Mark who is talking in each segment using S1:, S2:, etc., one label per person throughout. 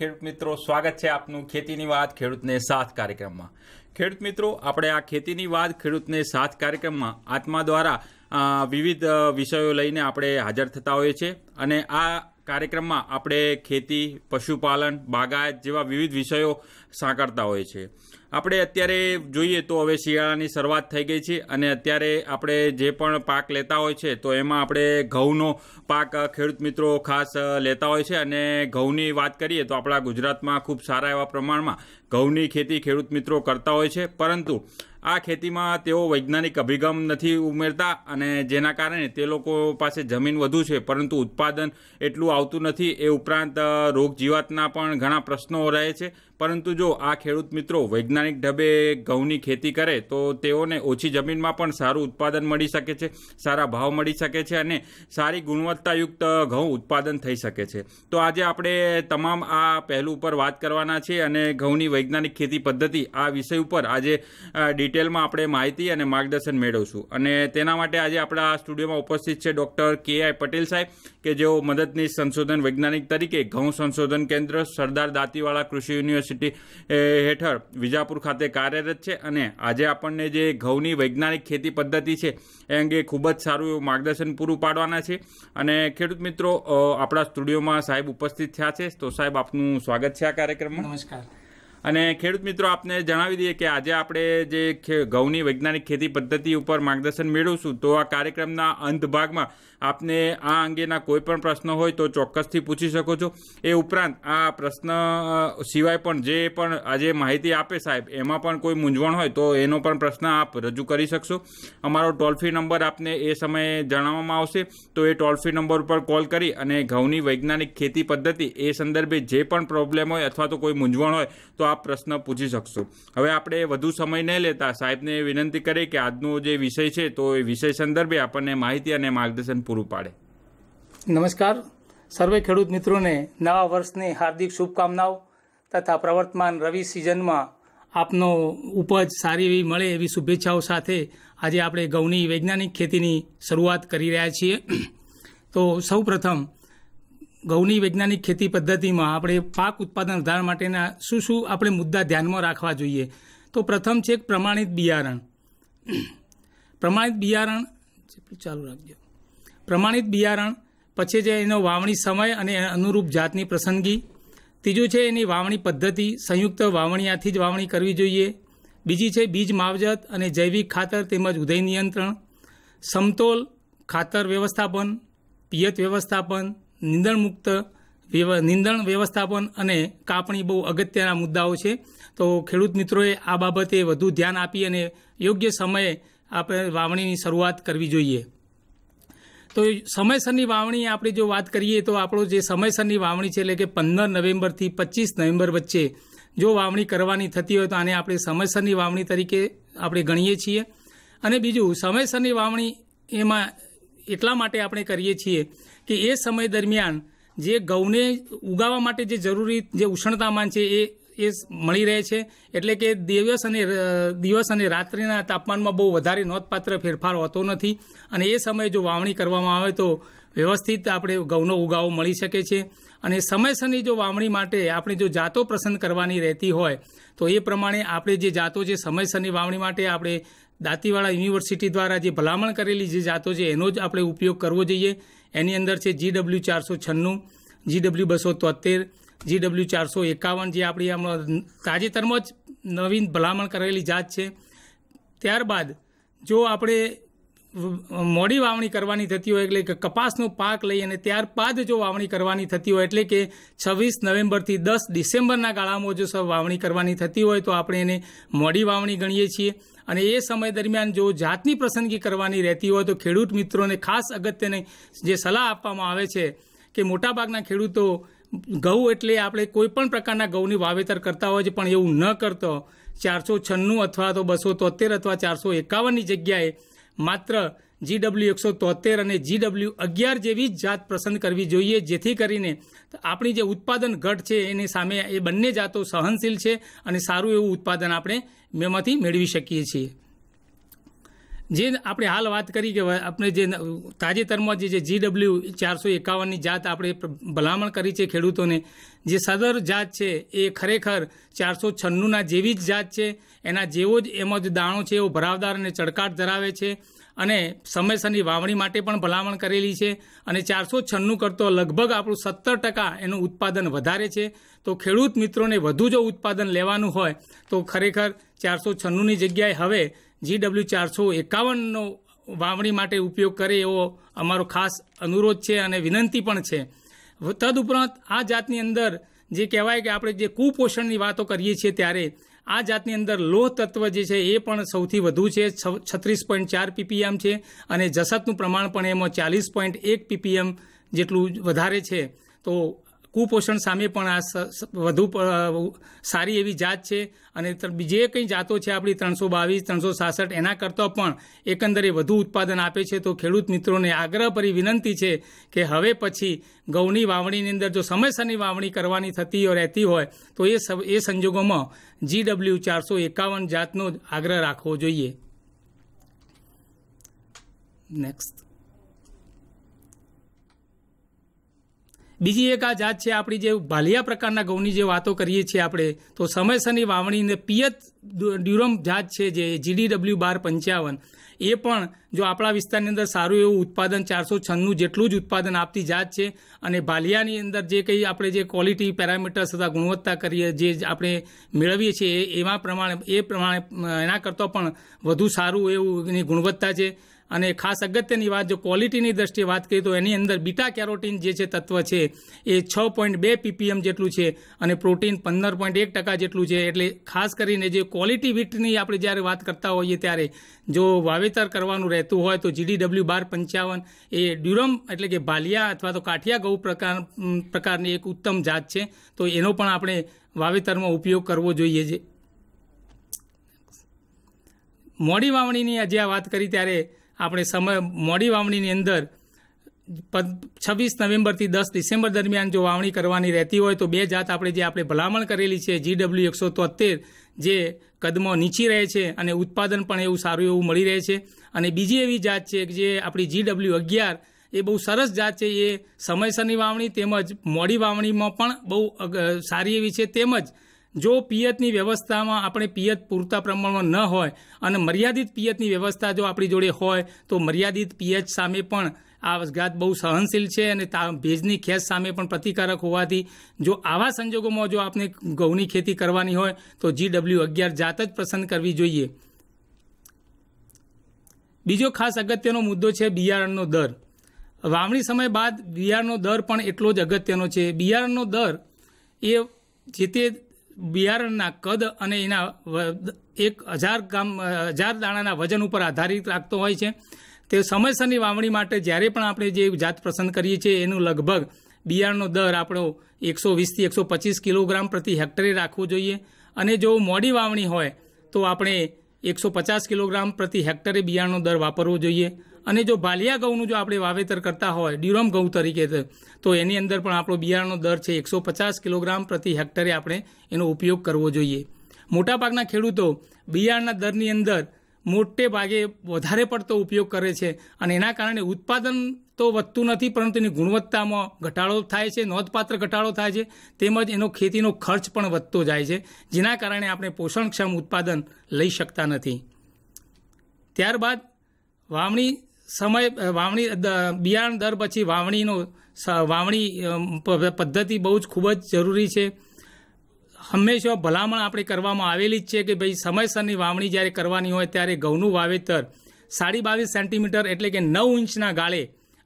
S1: ખેડૂત મિત્રો સ્વાગત છે આપનું ખેતીની વાત ખેડૂતને સાથ કાર્યક્રમમાં ખેડૂત મિત્રો આપણે આ ખેતીની વાત ખેડૂતને સાથ કાર્યક્રમમાં આત્મા દ્વારા વિવિધ વિષયો લઈને આપણે હાજર થતા હોઈએ છીએ અને આ કાર્યક્રમમાં આપણે ખેતી પશુપાલન બાગાયત જેવા વિવિધ વિષયો સાંકળતા હોઈએ છીએ આપણે અત્યારે જોઈએ તો હવે શિયાળાની શરૂઆત થઈ ગઈ છે અને અત્યારે આપણે જે પણ પાક લેતા હોય છે તો એમાં આપણે ઘઉંનો પાક ખેડૂત મિત્રો ખાસ લેતા હોય છે અને ઘઉંની વાત કરીએ તો આપણા ગુજરાતમાં ખૂબ સારા એવા પ્રમાણમાં ઘઉંની ખેતી ખેડૂત મિત્રો કરતા હોય છે પરંતુ આ ખેતીમાં તેઓ વૈજ્ઞાનિક અભિગમ નથી ઉમેરતા અને જેના કારણે તે લોકો પાસે જમીન વધુ છે પરંતુ ઉત્પાદન એટલું આવતું નથી એ ઉપરાંત રોગ જીવાતના પણ ઘણા પ્રશ્નો રહે છે પરંતુ જો આ ખેડૂત મિત્રો વૈજ્ઞાનિક ઢબે ઘઉંની ખેતી કરે તો તેઓને ઓછી જમીનમાં પણ સારું ઉત્પાદન મળી શકે છે સારા ભાવ મળી શકે છે અને સારી ગુણવત્તાયુક્ત ઘઉં ઉત્પાદન થઈ શકે છે તો આજે આપણે તમામ આ પહેલું ઉપર વાત કરવાના છીએ અને ઘઉંની વૈજ્ઞાનિક ખેતી પદ્ધતિ આ વિષય ઉપર આજે ડિટેલમાં આપણે માહિતી અને માર્ગદર્શન મેળવશું અને તેના માટે આજે આપણા સ્ટુડિયોમાં ઉપસ્થિત છે ડૉક્ટર કે આઈ પટેલ સાહેબ કે જેઓ મદદની સંશોધન વૈજ્ઞાનિક તરીકે ઘઉં સંશોધન કેન્દ્ર સરદાર દાંતીવાળા કૃષિ યુનિવર્સિટી યુનિવર્સિટી હેઠળ વિજાપુર ખાતે કાર્યરત છે અને આજે આપણને જે ઘઉંની વૈજ્ઞાનિક ખેતી પદ્ધતિ છે એ અંગે ખૂબ જ સારું એવું માર્ગદર્શન પૂરું પાડવાના છે અને ખેડૂત મિત્રો આપણા સ્ટુડિયોમાં સાહેબ ઉપસ્થિત થયા છે તો સાહેબ આપનું સ્વાગત છે આ કાર્યક્રમમાં નમસ્કાર અને ખેડૂત મિત્રો આપને જણાવી દઈએ કે આજે આપણે જે ઘઉંની વૈજ્ઞાનિક ખેતી પદ્ધતિ ઉપર માર્ગદર્શન મેળવશું તો આ કાર્યક્રમના અંત ભાગમાં આપને આ અંગેના કોઈ પણ પ્રશ્નો હોય તો ચોક્કસથી પૂછી શકો છો એ ઉપરાંત આ પ્રશ્ન સિવાય પણ જે પણ આજે માહિતી આપે સાહેબ એમાં પણ કોઈ મૂંઝવણ હોય તો એનો પણ પ્રશ્ન આપ રજૂ કરી શકશો અમારો ટોલ ફ્રી નંબર આપને એ સમયે જણાવવામાં આવશે તો એ ટોલ ફ્રી નંબર ઉપર કોલ કરી અને ઘઉંની વૈજ્ઞાનિક ખેતી પદ્ધતિ એ સંદર્ભે જે પણ પ્રોબ્લેમ હોય અથવા તો કોઈ મૂંઝવણ હોય તો આ પ્રશ્ન પૂછી શકશો હવે આપણે વધુ સમય નહીં લેતા સાહેબને વિનંતી કરી કે આજનો જે વિષય છે તો એ વિષય સંદર્ભે આપણને માહિતી અને માર્ગદર્શન પૂરું પાડે
S2: નમસ્કાર સર્વે ખેડૂત મિત્રોને નવા વર્ષની હાર્દિક શુભકામનાઓ તથા પ્રવર્તમાન રવિ સિઝનમાં આપનો ઉપજ સારી એવી મળે એવી શુભેચ્છાઓ સાથે આજે આપણે ઘઉંની વૈજ્ઞાનિક ખેતીની શરૂઆત કરી રહ્યા છીએ તો સૌપ્રથમ ઘઉંની વૈજ્ઞાનિક ખેતી પદ્ધતિમાં આપણે પાક ઉત્પાદન વધારવા માટેના શું શું આપણે મુદ્દા ધ્યાનમાં રાખવા જોઈએ તો પ્રથમ છે એક પ્રમાણિત બિયારણ પ્રમાણિત બિયારણ ચાલુ રાખજો પ્રમાણિત બિયારણ પછી છે એનો વાવણી સમય અને અનુરૂપ જાતની પસંદગી ત્રીજું છે એની વાવણી પદ્ધતિ સંયુક્ત વાવણીયાથી જ વાવણી કરવી જોઈએ બીજી છે બીજ માવજત અને જૈવિક ખાતર તેમજ ઉદય નિયંત્રણ સમતોલ ખાતર વ્યવસ્થાપન પિયત વ્યવસ્થાપન નિંદણમુક્ત નિંદણ વ્યવસ્થાપન અને કાપણી બહુ અગત્યના મુદ્દાઓ છે તો ખેડૂત મિત્રોએ આ બાબતે વધુ ધ્યાન આપી અને યોગ્ય સમયે આપણે વાવણીની શરૂઆત કરવી જોઈએ તો સમયસરની વાવણી આપણે જો વાત કરીએ તો આપણો જે સમયસરની વાવણી છે એટલે કે પંદર નવેમ્બરથી પચીસ નવેમ્બર વચ્ચે જો વાવણી કરવાની થતી હોય તો આને આપણે સમયસરની વાવણી તરીકે આપણે ગણીએ છીએ અને બીજું સમયસરની વાવણી એમાં એટલા માટે આપણે કરીએ છીએ કે એ સમય દરમિયાન જે ઘઉંને ઉગાવવા માટે જે જરૂરી જે ઉષ્ણતામાન છે એ એ મળી રહે છે એટલે કે દિવસ અને દિવસ અને રાત્રિના તાપમાનમાં બહુ વધારે નોંધપાત્ર ફેરફાર હોતો નથી અને એ સમયે જો વાવણી કરવામાં આવે તો વ્યવસ્થિત આપણે ઘઉંનો ઉગાવો મળી શકે છે અને સમયસરની જો વાવણી માટે આપણે જો જાતો પસંદ કરવાની રહેતી હોય તો એ પ્રમાણે આપણે જે જાતો છે સમયસરની વાવણી માટે આપણે દાંતીવાડા યુનિવર્સિટી દ્વારા જે ભલામણ કરેલી જે જાતો છે એનો જ આપણે ઉપયોગ કરવો જોઈએ એની અંદર છે જીડબલ્યુ ચારસો છન્નું જીડબલ્યુ બસો તોતેર જીડબલ્યુ ચારસો એકાવન જે આપણી આમ તાજેતરમાં જ નવીન ભલામણ કરેલી જાત છે ત્યારબાદ જો આપણે મોડી વાવણી કરવાની થતી હોય એટલે કે કપાસનો પાક લઈ અને ત્યારબાદ જો વાવણી કરવાની થતી હોય એટલે કે છવ્વીસ નવેમ્બરથી દસ ડિસેમ્બરના ગાળામાં જો વાવણી કરવાની થતી હોય તો આપણે એને મોડી વાવણી ગણીએ છીએ અને એ સમય દરમિયાન જો જાતની પસંદગી કરવાની રહેતી હોય તો ખેડૂત મિત્રોને ખાસ અગત્યની જે સલાહ આપવામાં આવે છે કે મોટાભાગના ખેડૂતો ઘઉં એટલે આપણે કોઈપણ પ્રકારના ઘઉંની વાવેતર કરતા હોય છે પણ એવું ન કરતો ચારસો છન્નું અથવા તો બસો તોતેર અથવા ચારસો એકાવનની જગ્યાએ માત્ર જીડબલ્યુ એકસો તોતેર અને જીડબલ્યુ અગિયાર જેવી જ જાત પસંદ કરવી જોઈએ જેથી કરીને આપણી જે ઉત્પાદન ઘટ છે એની સામે એ બંને જાતો સહનશીલ છે અને સારું એવું ઉત્પાદન આપણે મેમાંથી મેળવી શકીએ છીએ જે આપણે હાલ વાત કરી કે આપણે જે તાજેતરમાં જે જીડબલ્યુ ચારસો એકાવનની જાત આપણે ભલામણ કરી છે ખેડૂતોને જે સદર જાત છે એ ખરેખર ચારસો છન્નુંના જેવી જ જાત છે એના જેવો જ એમાં જ દાણો છે એવો ભરાવદાર અને ચળકાટ ધરાવે છે અને સમયસરની વાવણી માટે પણ ભલામણ કરેલી છે અને ચારસો છન્નું કરતો લગભગ આપણું સત્તર ટકા એનું ઉત્પાદન વધારે છે તો ખેડૂત મિત્રોને વધુ જો ઉત્પાદન લેવાનું હોય તો ખરેખર ચારસો છન્નુંની જગ્યાએ હવે જીડબલ્યુ ચારસો એકાવનનો વાવણી માટે ઉપયોગ કરે એવો અમારો ખાસ અનુરોધ છે અને વિનંતી પણ છે તદ ઉપરાંત આ જાતની અંદર જે કહેવાય કે આપણે જે કુપોષણની વાતો કરીએ છીએ ત્યારે આ જાતની અંદર લોહ તત્વ જે છે એ પણ સૌથી વધુ છે છત્રીસ પોઈન્ટ ચાર પીપીએમ છે અને જસતનું પ્રમાણ પણ એમાં ચાલીસ પોઈન્ટ એક પીપીએમ જેટલું વધારે છે તો કુપોષણ સામે પણ આ વધુ સારી એવી જાત છે અને જે કંઈ જાતો છે આપણી ત્રણસો બાવીસ ત્રણસો સાસઠ એના કરતાં પણ એકંદરે વધુ ઉત્પાદન આપે છે તો ખેડૂત મિત્રોને આગ્રહ આગ્રહભરી વિનંતી છે કે હવે પછી ઘઉંની વાવણીની અંદર જો સમયસરની વાવણી કરવાની થતી રહેતી હોય તો એ એ સંજોગોમાં જીડબલ્યુ ચારસો એકાવન જાતનો આગ્રહ રાખવો જોઈએ નેક્સ્ટ બીજી એક આ જાત છે આપણી જે ભાલિયા પ્રકારના ઘઉંની જે વાતો કરીએ છીએ આપણે તો સમયસરની વાવણીને પિયત ડ્યુરમ જાત છે જે જીડીડબલ્યુ બાર પંચાવન એ પણ જો આપણા વિસ્તારની અંદર સારું એવું ઉત્પાદન ચારસો છન્નું જેટલું જ ઉત્પાદન આપતી જાત છે અને ભાલિયાની અંદર જે કંઈ આપણે જે ક્વોલિટી પેરામીટર્સ તથા ગુણવત્તા કરીએ જે આપણે મેળવીએ છીએ એમાં પ્રમાણે એ પ્રમાણે એના કરતાં પણ વધુ સારું એવું એની ગુણવત્તા છે અને ખાસ અગત્યની વાત જો ક્વોલિટીની દ્રષ્ટિએ વાત કરીએ તો એની અંદર બીટા કેરોટીન જે છે તત્વ છે એ છ પોઈન્ટ બે પીપીએમ જેટલું છે અને પ્રોટીન પંદર પોઈન્ટ એક ટકા જેટલું છે એટલે ખાસ કરીને જે ક્વોલિટી વીટની આપણે જ્યારે વાત કરતા હોઈએ ત્યારે જો વાવેતર કરવાનું રહેતું હોય તો જીડીડબલ્યુ બાર પંચાવન એ ડ્યુરમ એટલે કે ભાલિયા અથવા તો કાઠિયા ગૌ પ્રકાર પ્રકારની એક ઉત્તમ જાત છે તો એનો પણ આપણે વાવેતરમાં ઉપયોગ કરવો જોઈએ છે મોડી વાવણીની આજે આ વાત કરી ત્યારે આપણે સમય મોડી વાવણીની અંદર છવ્વીસ નવેમ્બરથી દસ ડિસેમ્બર દરમિયાન જો વાવણી કરવાની રહેતી હોય તો બે જાત આપણે જે આપણે ભલામણ કરેલી છે જીડબલ્યુ એકસો તોતેર જે કદમાં નીચી રહે છે અને ઉત્પાદન પણ એવું સારું એવું મળી રહે છે અને બીજી એવી જાત છે કે જે આપણી જીડબલ્યુ અગિયાર એ બહુ સરસ જાત છે એ સમયસરની વાવણી તેમજ મોડી વાવણીમાં પણ બહુ સારી એવી છે તેમજ જો પિયતની વ્યવસ્થામાં આપણે પિયત પૂરતા પ્રમાણમાં ન હોય અને મર્યાદિત પિયતની વ્યવસ્થા જો આપણી જોડે હોય તો મર્યાદિત પિયત સામે પણ આ અપઘાત બહુ સહનશીલ છે અને ભેજની ખેસ સામે પણ પ્રતિકારક હોવાથી જો આવા સંજોગોમાં જો આપણે ઘઉંની ખેતી કરવાની હોય તો જીડબલ્યુ અગિયાર જાત જ પસંદ કરવી જોઈએ બીજો ખાસ અગત્યનો મુદ્દો છે બિયારણનો દર વાવણી સમય બાદ બિયારણનો દર પણ એટલો જ અગત્યનો છે બિયારણનો દર એ જે તે બિયારણના કદ અને એના એક હજાર ગામ હજાર દાણાના વજન ઉપર આધારિત રાખતો હોય છે તે સમયસરની વાવણી માટે જ્યારે પણ આપણે જે જાત પસંદ કરીએ છીએ એનું લગભગ બિયારણનો દર આપણો એકસો વીસથી એકસો પચીસ કિલોગ્રામ પ્રતિ હેક્ટરે રાખવો જોઈએ અને જો મોડી વાવણી હોય તો આપણે એકસો પચાસ કિલોગ્રામ પ્રતિ હેક્ટરે બિયારણનો દર વાપરવો જોઈએ અને જો ભાલિયા ઘઉંનું જો આપણે વાવેતર કરતા હોય ડ્યુરમ ઘઉં તરીકે તો એની અંદર પણ આપણો બિયારણનો દર છે એકસો પચાસ કિલોગ્રામ પ્રતિ હેક્ટરે આપણે એનો ઉપયોગ કરવો જોઈએ મોટાભાગના ખેડૂતો બિયારણના દરની અંદર મોટે ભાગે વધારે પડતો ઉપયોગ કરે છે અને એના કારણે ઉત્પાદન તો વધતું નથી પરંતુ એની ગુણવત્તામાં ઘટાડો થાય છે નોંધપાત્ર ઘટાડો થાય છે તેમજ એનો ખેતીનો ખર્ચ પણ વધતો જાય છે જેના કારણે આપણે પોષણક્ષમ ઉત્પાદન લઈ શકતા નથી ત્યારબાદ વાવણી સમય વાવણી બિયારણ દર પછી વાવણીનો વાવણી પદ્ધતિ બહુ જ ખૂબ જ જરૂરી છે હંમેશા ભલામણ આપણે કરવામાં આવેલી જ છે કે ભાઈ સમયસરની વાવણી જ્યારે કરવાની હોય ત્યારે ઘઉંનું વાવેતર સાડી બાવીસ સેન્ટીમીટર એટલે કે નવ ઇંચના ગાળે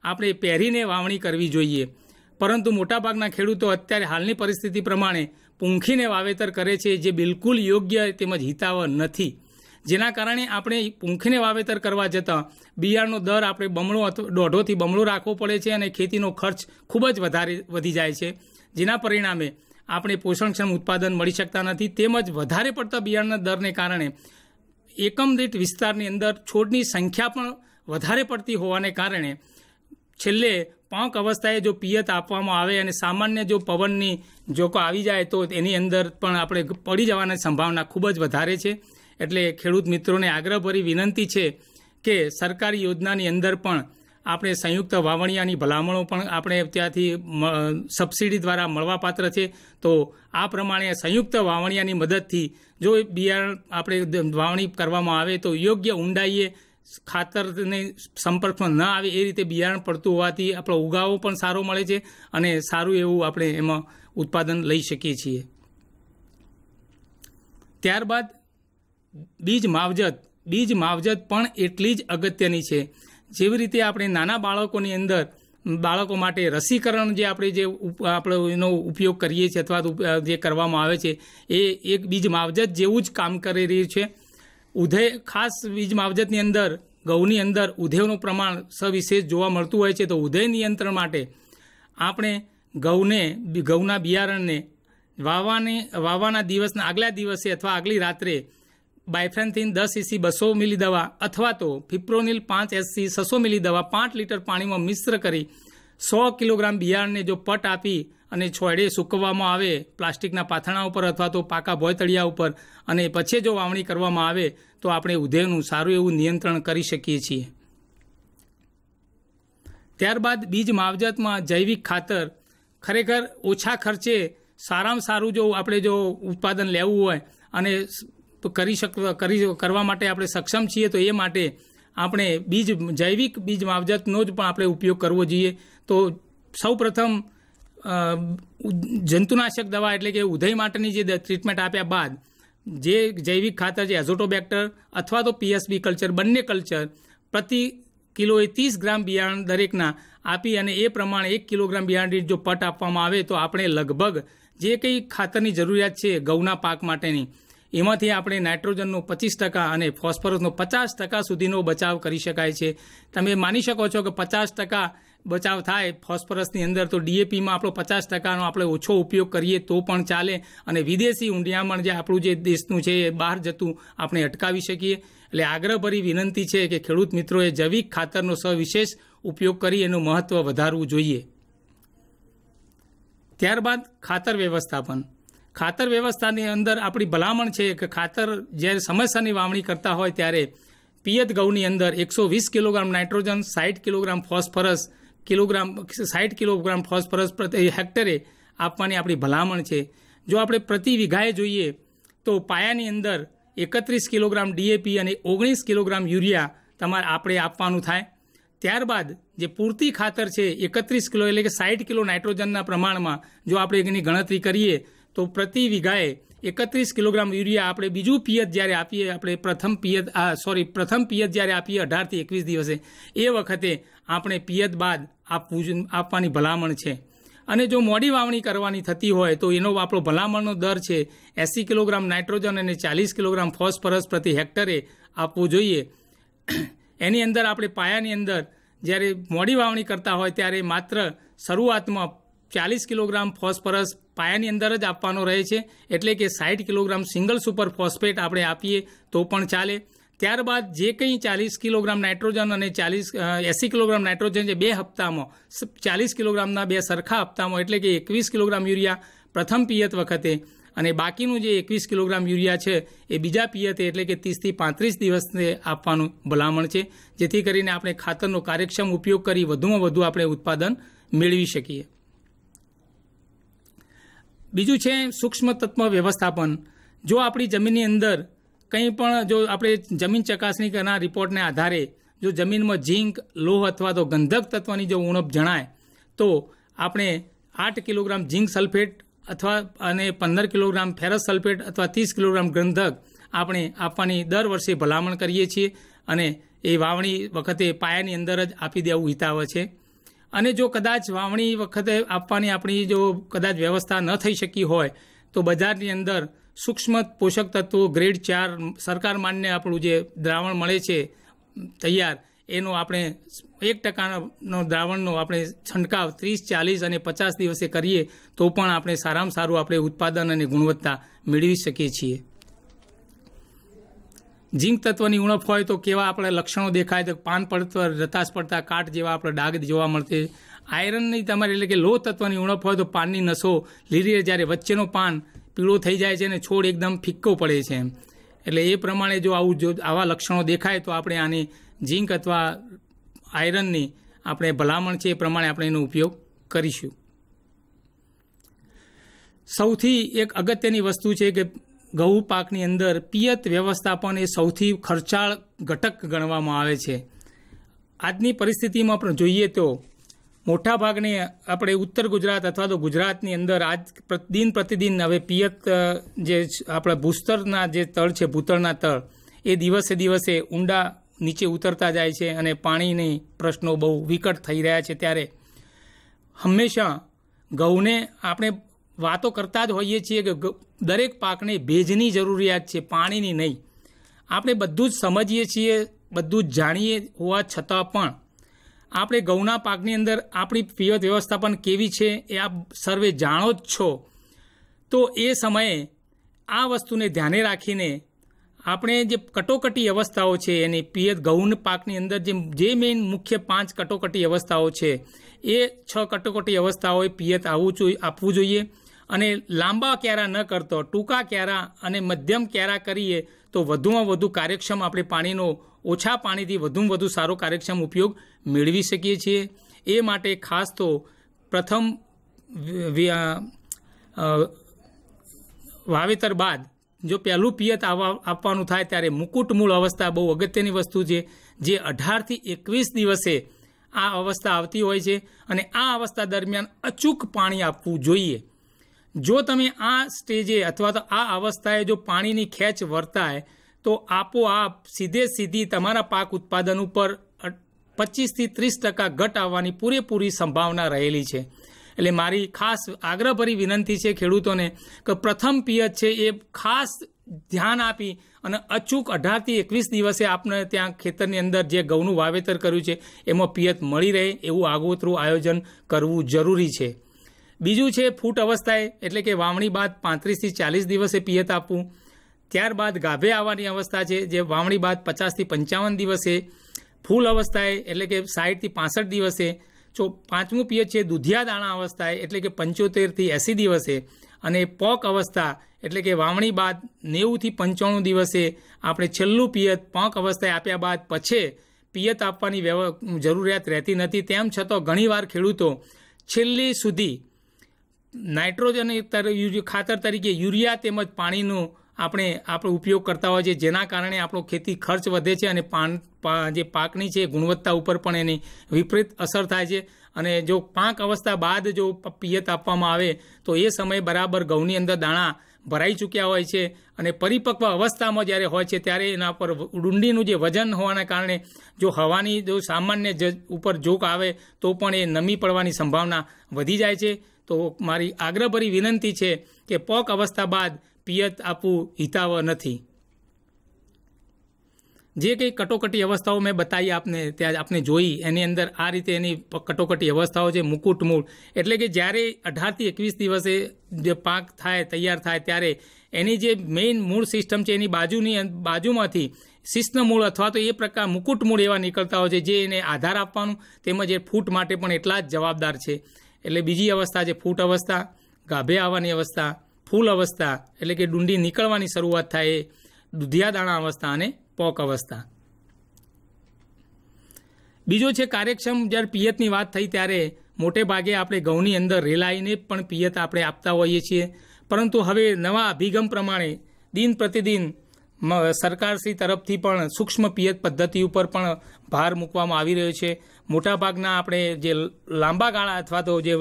S2: આપણે પહેરીને વાવણી કરવી જોઈએ પરંતુ મોટાભાગના ખેડૂતો અત્યારે હાલની પરિસ્થિતિ પ્રમાણે પૂંખીને વાવેતર કરે છે જે બિલકુલ યોગ્ય તેમજ હિતાવહ નથી જેના કારણે આપણે પૂંખીને વાવેતર કરવા જતાં બિયારણનો દર આપણે બમણો અથવા દોઢોથી બમણો રાખવો પડે છે અને ખેતીનો ખર્ચ ખૂબ જ વધારે વધી જાય છે જેના પરિણામે આપણે પોષણક્ષમ ઉત્પાદન મળી શકતા નથી તેમજ વધારે પડતા બિયારણના દરને કારણે એકમ દીઠ વિસ્તારની અંદર છોડની સંખ્યા પણ વધારે પડતી હોવાને કારણે છેલ્લે પાંક અવસ્થાએ જો પિયત આપવામાં આવે અને સામાન્ય જો પવનની જોકો આવી જાય તો એની અંદર પણ આપણે પડી જવાની સંભાવના ખૂબ જ વધારે છે એટલે ખેડૂત મિત્રોને આગ્રહભરી વિનંતી છે કે સરકારી યોજનાની અંદર પણ આપણે સંયુક્ત વાવણિયાની ભલામણો પણ આપણે ત્યાંથી સબસિડી દ્વારા મળવાપાત્ર છે તો આ પ્રમાણે સંયુક્ત વાવણિયાની મદદથી જો બિયારણ આપણે વાવણી કરવામાં આવે તો યોગ્ય ઊંડાઈએ ખાતરને સંપર્કમાં ન આવે એ રીતે બિયારણ પડતું હોવાથી આપણો ઉગાવો પણ સારો મળે છે અને સારું એવું આપણે એમાં ઉત્પાદન લઈ શકીએ છીએ ત્યારબાદ બીજ માવજત બીજ માવજત પણ એટલી જ અગત્યની છે જેવી રીતે આપણે નાના બાળકોની અંદર બાળકો માટે રસીકરણ જે આપણે જે આપણે એનો ઉપયોગ કરીએ છીએ અથવા જે કરવામાં આવે છે એ એક બીજ માવજત જેવું જ કામ કરી રહ્યું છે ઉધય ખાસ બીજ માવજતની અંદર ઘઉંની અંદર ઉધેવનું પ્રમાણ સવિશેષ જોવા મળતું હોય છે તો ઉધય નિયંત્રણ માટે આપણે ઘઉંને ઘઉંના બિયારણને વાવાને વાવાના દિવસના આગલા દિવસે અથવા આગલી રાત્રે બાયફ્રેન્થિન દસ એસી બસો મિલી દવા અથવા તો ફિપ્રોનિલ પાંચ એસી છસો મિલી દવા પાંચ લીટર પાણીમાં મિશ્ર કરી સો કિલોગ્રામ બિયારણને જો પટ આપી અને છોડે સૂકવવામાં આવે પ્લાસ્ટિકના પાથરણા ઉપર અથવા તો પાકા ભોયતળિયા ઉપર અને પછી જો વાવણી કરવામાં આવે તો આપણે ઉધેવનું સારું એવું નિયંત્રણ કરી શકીએ છીએ ત્યારબાદ બીજ માવજતમાં જૈવિક ખાતર ખરેખર ઓછા ખર્ચે સારામાં સારું જો આપણે જો ઉત્પાદન લેવું હોય અને તો કરી શક કરી કરવા માટે આપણે સક્ષમ છીએ તો એ માટે આપણે બીજ જૈવિક બીજ માવજતનો જ પણ આપણે ઉપયોગ કરવો જોઈએ તો સૌપ્રથમ જંતુનાશક દવા એટલે કે ઉધઈ માટેની જે ટ્રીટમેન્ટ આપ્યા બાદ જે જૈવિક ખાતર છે એઝોટોબેક્ટર અથવા તો પીએસબી કલ્ચર બંને કલ્ચર પ્રતિ કિલોએ ત્રીસ ગ્રામ બિયારણ દરેકના આપી અને એ પ્રમાણે એક કિલોગ્રામ બિયારણ જો પટ આપવામાં આવે તો આપણે લગભગ જે કંઈ ખાતરની જરૂરિયાત છે ઘઉંના પાક માટેની એમાંથી આપણે નાઇટ્રોજનનો પચીસ ટકા અને ફોસ્ફરસનો પચાસ ટકા સુધીનો બચાવ કરી શકાય છે તમે માની શકો છો કે પચાસ ટકા બચાવ થાય ફોસ્ફરસની અંદર તો ડીએપીમાં આપણો પચાસ ટકાનો આપણે ઓછો ઉપયોગ કરીએ તો પણ ચાલે અને વિદેશી ઊંડિયામણ જે આપણું જે દેશનું છે એ બહાર જતું આપણે અટકાવી શકીએ એટલે આગ્રહભરી વિનંતી છે કે ખેડૂત મિત્રોએ જૈવિક ખાતરનો સવિશેષ ઉપયોગ કરી એનું મહત્ત્વ વધારવું જોઈએ ત્યારબાદ ખાતર વ્યવસ્થાપન ખાતર વ્યવસ્થાની અંદર આપણી ભલામણ છે કે ખાતર જ્યારે સમસ્યાની વાવણી કરતા હોય ત્યારે પિયત ઘઉંની અંદર એકસો વીસ કિલોગ્રામ નાઇટ્રોજન સાઠ કિલોગ્રામ ફોસ્ફરસ કિલોગ્રામ સાઠ કિલોગ્રામ ફોસ્ફરસ પ્રતિ હેક્ટરે આપવાની આપણી ભલામણ છે જો આપણે પ્રતિ વીઘાએ જોઈએ તો પાયાની અંદર એકત્રીસ કિલોગ્રામ ડીએપી અને ઓગણીસ કિલોગ્રામ યુરિયા તમારે આપણે આપવાનું થાય ત્યારબાદ જે પૂરતી ખાતર છે એકત્રીસ કિલો એટલે કે સાઠ કિલો નાઇટ્રોજનના પ્રમાણમાં જો આપણે એની ગણતરી કરીએ તો પ્રતિ વીઘાએ એકત્રીસ કિલોગ્રામ યુરિયા આપણે બીજું પિયત જ્યારે આપીએ આપણે પ્રથમ પિયત સોરી પ્રથમ પિયત જ્યારે આપીએ અઢારથી એકવીસ દિવસે એ વખતે આપણે પિયત બાદ આપવું આપવાની ભલામણ છે અને જો મોડી વાવણી કરવાની થતી હોય તો એનો આપણો ભલામણનો દર છે એંસી કિલોગ્રામ નાઇટ્રોજન અને ચાલીસ કિલોગ્રામ ફોસ્ફરસ પ્રતિ હેક્ટરે આપવું જોઈએ એની અંદર આપણે પાયાની અંદર જ્યારે મોડી વાવણી કરતા હોય ત્યારે માત્ર શરૂઆતમાં ચાલીસ કિલોગ્રામ ફોસ્ફરસ પાયાની અંદર જ આપવાનો રહે છે એટલે કે સાઠ કિલોગ્રામ સિંગલ સુપર ફોસ્ફેટ આપણે આપીએ તો પણ ચાલે ત્યારબાદ જે કંઈ ચાલીસ કિલોગ્રામ નાઇટ્રોજન અને ચાલીસ એસી કિલોગ્રામ નાઇટ્રોજન જે બે હપ્તામાં ચાલીસ કિલોગ્રામના બે સરખા હપ્તામાં એટલે કે એકવીસ કિલોગ્રામ યુરિયા પ્રથમ પિયત વખતે અને બાકીનું જે એકવીસ કિલોગ્રામ યુરિયા છે એ બીજા પિયતે એટલે કે ત્રીસથી પાંત્રીસ દિવસને આપવાનું ભલામણ છે જેથી કરીને આપણે ખાતરનો કાર્યક્ષમ ઉપયોગ કરી વધુમાં વધુ આપણે ઉત્પાદન મેળવી શકીએ બીજું છે સૂક્ષ્મ તત્વ વ્યવસ્થાપન જો આપણી જમીનની અંદર કંઈ પણ જો આપણે જમીન ચકાસણી કરના રિપોર્ટને આધારે જો જમીનમાં ઝીંક લોહ અથવા તો ગંધક તત્વની જો ઉણપ જણાય તો આપણે આઠ કિલોગ્રામ ઝીંક સલ્ફેટ અથવા અને પંદર કિલોગ્રામ ફેરસ સલ્ફેટ અથવા ત્રીસ કિલોગ્રામ ગંધક આપણે આપવાની દર વર્ષે ભલામણ કરીએ છીએ અને એ વાવણી વખતે પાયાની અંદર જ આપી દેવું હિતાવ છે અને જો કદાચ વાવણી વખતે આપવાની આપણી જો કદાચ વ્યવસ્થા ન થઈ શકી હોય તો બજારની અંદર સૂક્ષ્મ પોષક તત્વો ગ્રેડ ચાર સરકાર માન્ય આપણું જે દ્રાવણ મળે છે તૈયાર એનો આપણે એક ટકાનો દ્રાવણનો આપણે છંટકાવ ત્રીસ ચાલીસ અને પચાસ દિવસે કરીએ તો પણ આપણે સારામાં સારું આપણે ઉત્પાદન અને ગુણવત્તા મેળવી શકીએ છીએ ઝીંક તત્વની ઉણપ હોય તો કેવા આપણે લક્ષણો દેખાય તો પાન પડતર રતાશ પડતા કાટ જેવા આપણે ડાઘ જોવા મળશે આયરનની તમારે એટલે કે લો તત્વની ઉણપ હોય તો પાનની નસો લીલી જ્યારે વચ્ચેનો પાન પીળો થઈ જાય છે અને છોડ એકદમ ફિક્કો પડે છે એટલે એ પ્રમાણે જો આવું જો આવા લક્ષણો દેખાય તો આપણે આની ઝીંક અથવા આયરનની આપણે ભલામણ છે એ પ્રમાણે આપણે એનો ઉપયોગ કરીશું સૌથી એક અગત્યની વસ્તુ છે કે ઘઉં પાકની અંદર પિયત વ્યવસ્થાપન એ સૌથી ખર્ચાળ ઘટક ગણવામાં આવે છે આજની પરિસ્થિતિમાં પણ જોઈએ તો મોટા ભાગને આપણે ઉત્તર ગુજરાત અથવા તો ગુજરાતની અંદર આજ દિન પ્રતિદિન હવે પિયત જે આપણા ભૂસ્તરના જે તળ છે ભૂતળના તળ એ દિવસે દિવસે ઊંડા નીચે ઉતરતા જાય છે અને પાણીની પ્રશ્નો બહુ વિકટ થઈ રહ્યા છે ત્યારે હંમેશા ઘઉંને આપણે વાતો કરતા જ હોઈએ છીએ કે દરેક પાકને ભેજની જરૂરિયાત છે પાણીની નહીં આપણે બધું જ સમજીએ છીએ બધું જ જાણીએ હોવા છતાં પણ આપણે ઘઉંના પાકની અંદર આપણી પિયત વ્યવસ્થા પણ કેવી છે એ આપ સર્વે જાણો જ છો તો એ સમયે આ વસ્તુને ધ્યાને રાખીને આપણે જે કટોકટી અવસ્થાઓ છે એની પિયત ઘઉં પાકની અંદર જે જે મેઇન મુખ્ય પાંચ કટોકટી અવસ્થાઓ છે એ છ કટોકટી અવસ્થાઓએ પિયત આવવું જોઈએ આપવું જોઈએ અને લાંબા ક્યારા ન કરતો ટૂંકા ક્યારા અને મધ્યમ ક્યારા કરીએ તો વધુમાં વધુ કાર્યક્ષમ આપણે પાણીનો ઓછા પાણીથી વધુમાં વધુ સારો કાર્યક્ષમ ઉપયોગ મેળવી શકીએ છીએ એ માટે ખાસ તો પ્રથમ વાવેતર બાદ જો પહેલું પિયત આવવા આપવાનું થાય ત્યારે મુકુટ મૂળ અવસ્થા બહુ અગત્યની વસ્તુ છે જે અઢારથી એકવીસ દિવસે આ અવસ્થા આવતી હોય છે અને આ અવસ્થા દરમિયાન અચૂક પાણી આપવું જોઈએ જો તમે આ સ્ટેજે અથવા તો આ અવસ્થાએ જો પાણીની ખેંચ વર્તાય તો આપોઆપ સીધે સીધી તમારા પાક ઉત્પાદન ઉપર પચીસથી ત્રીસ ટકા ઘટ આવવાની પૂરેપૂરી સંભાવના રહેલી છે એટલે મારી ખાસ આગ્રહભરી વિનંતી છે ખેડૂતોને કે પ્રથમ પિયત છે એ ખાસ ધ્યાન આપી અને અચૂક અઢારથી એકવીસ દિવસે આપને ત્યાં ખેતરની અંદર જે ઘઉંનું વાવેતર કર્યું છે એમાં પિયત મળી રહે એવું આગોતરું આયોજન કરવું જરૂરી છે બીજું છે ફૂટ અવસ્થાએ એટલે કે વાવણી બાદ પાંત્રીસથી ચાલીસ દિવસે પિયત આપવું ત્યારબાદ ગાભે આવવાની અવસ્થા છે જે વાવણી બાદ પચાસથી પંચાવન દિવસે ફૂલ અવસ્થાએ એટલે કે સાઠથી પાસઠ દિવસે જો પાંચમું પિયત છે દુધિયા દાણા અવસ્થાએ એટલે કે પંચોતેરથી એંસી દિવસે અને પોક અવસ્થા એટલે કે વાવણી બાદ નેવુંથી પંચાણું દિવસે આપણે છેલ્લું પિયત પોક અવસ્થાએ આપ્યા બાદ પછી પિયત આપવાની જરૂરિયાત રહેતી નથી તેમ છતાં ઘણીવાર ખેડૂતો છેલ્લી સુધી નાઇટ્રોજન ખાતર તરીકે યુરિયા તેમજ પાણીનો આપણે આપણો ઉપયોગ કરતા હોય છે જેના કારણે આપણો ખેતી ખર્ચ વધે છે અને પાન જે પાકની છે ગુણવત્તા ઉપર પણ એની વિપરીત અસર થાય છે અને જો પાક અવસ્થા બાદ જો પિયત આપવામાં આવે તો એ સમયે બરાબર ઘઉંની અંદર દાણા ભરાઈ ચૂક્યા હોય છે અને પરિપક્વ અવસ્થામાં જ્યારે હોય છે ત્યારે એના પર ડુંડીનું જે વજન હોવાના કારણે જો હવાની જો સામાન્ય ઉપર જોક આવે તો પણ એ નમી પડવાની સંભાવના વધી જાય છે તો મારી આગ્રહભરી વિનંતી છે કે પોક અવસ્થા બાદ પિયત આપવું હિતાવહ નથી જે કંઈ કટોકટી અવસ્થાઓ મેં બતાવી આપને ત્યાં આપણે જોઈ એની અંદર આ રીતે એની કટોકટી અવસ્થાઓ છે મુકુટ મૂળ એટલે કે જ્યારે અઢારથી એકવીસ દિવસે જે પાક થાય તૈયાર થાય ત્યારે એની જે મેઇન મૂળ સિસ્ટમ છે એની બાજુની બાજુમાંથી શિસ્ન મૂળ અથવા તો એ પ્રકાર મુકુટ મૂળ એવા નીકળતા હોય છે જે એને આધાર આપવાનું તેમજ એ ફૂટ માટે પણ એટલા જ જવાબદાર છે એટલે બીજી અવસ્થા છે ફૂટ અવસ્થા ગાભે આવવાની અવસ્થા ફૂલ અવસ્થા એટલે કે ડુંડી નીકળવાની શરૂઆત થાય એ દુધિયા દાણા અવસ્થા અને પોક અવસ્થા બીજો છે કાર્યક્ષમ જ્યારે પિયતની વાત થઈ ત્યારે મોટે ભાગે આપણે ઘઉંની અંદર રેલાઈને પણ પિયત આપણે આપતા હોઈએ છીએ પરંતુ હવે નવા અભિગમ પ્રમાણે દિન પ્રતિદિન સરકારશ્રી તરફથી પણ સૂક્ષ્મ પિયત પદ્ધતિ ઉપર પણ ભાર મૂકવામાં આવી રહ્યો છે મોટાભાગના આપણે જે લાંબા ગાળા અથવા તો જે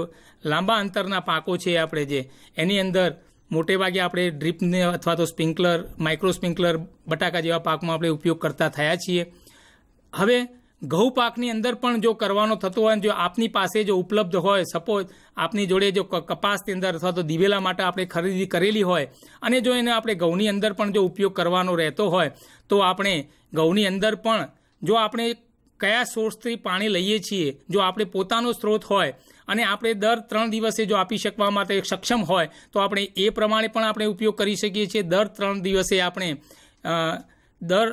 S2: લાંબા અંતરના પાકો છે આપણે જે એની અંદર મોટે ભાગે આપણે ડ્રીપને અથવા તો સ્પ્રિંકલર માઇક્રો સ્પ્રિંકલર બટાકા જેવા પાકમાં આપણે ઉપયોગ કરતા થયા છીએ હવે ઘઉં પાકની અંદર પણ જો કરવાનો થતો હોય જો આપની પાસે જો ઉપલબ્ધ હોય સપોઝ આપની જોડે જો કપાસની અંદર અથવા તો દિવેલા માટે આપણે ખરીદી કરેલી હોય અને જો એને આપણે ઘઉંની અંદર પણ જો ઉપયોગ કરવાનો રહેતો હોય તો આપણે ઘઉંની અંદર પણ જો આપણે કયા સોર્સથી પાણી લઈએ છીએ જો આપણે પોતાનો સ્ત્રોત હોય અને આપણે દર ત્રણ દિવસે જો આપી શકવા માટે સક્ષમ હોય તો આપણે એ પ્રમાણે પણ આપણે ઉપયોગ કરી શકીએ છીએ દર ત્રણ દિવસે આપણે દર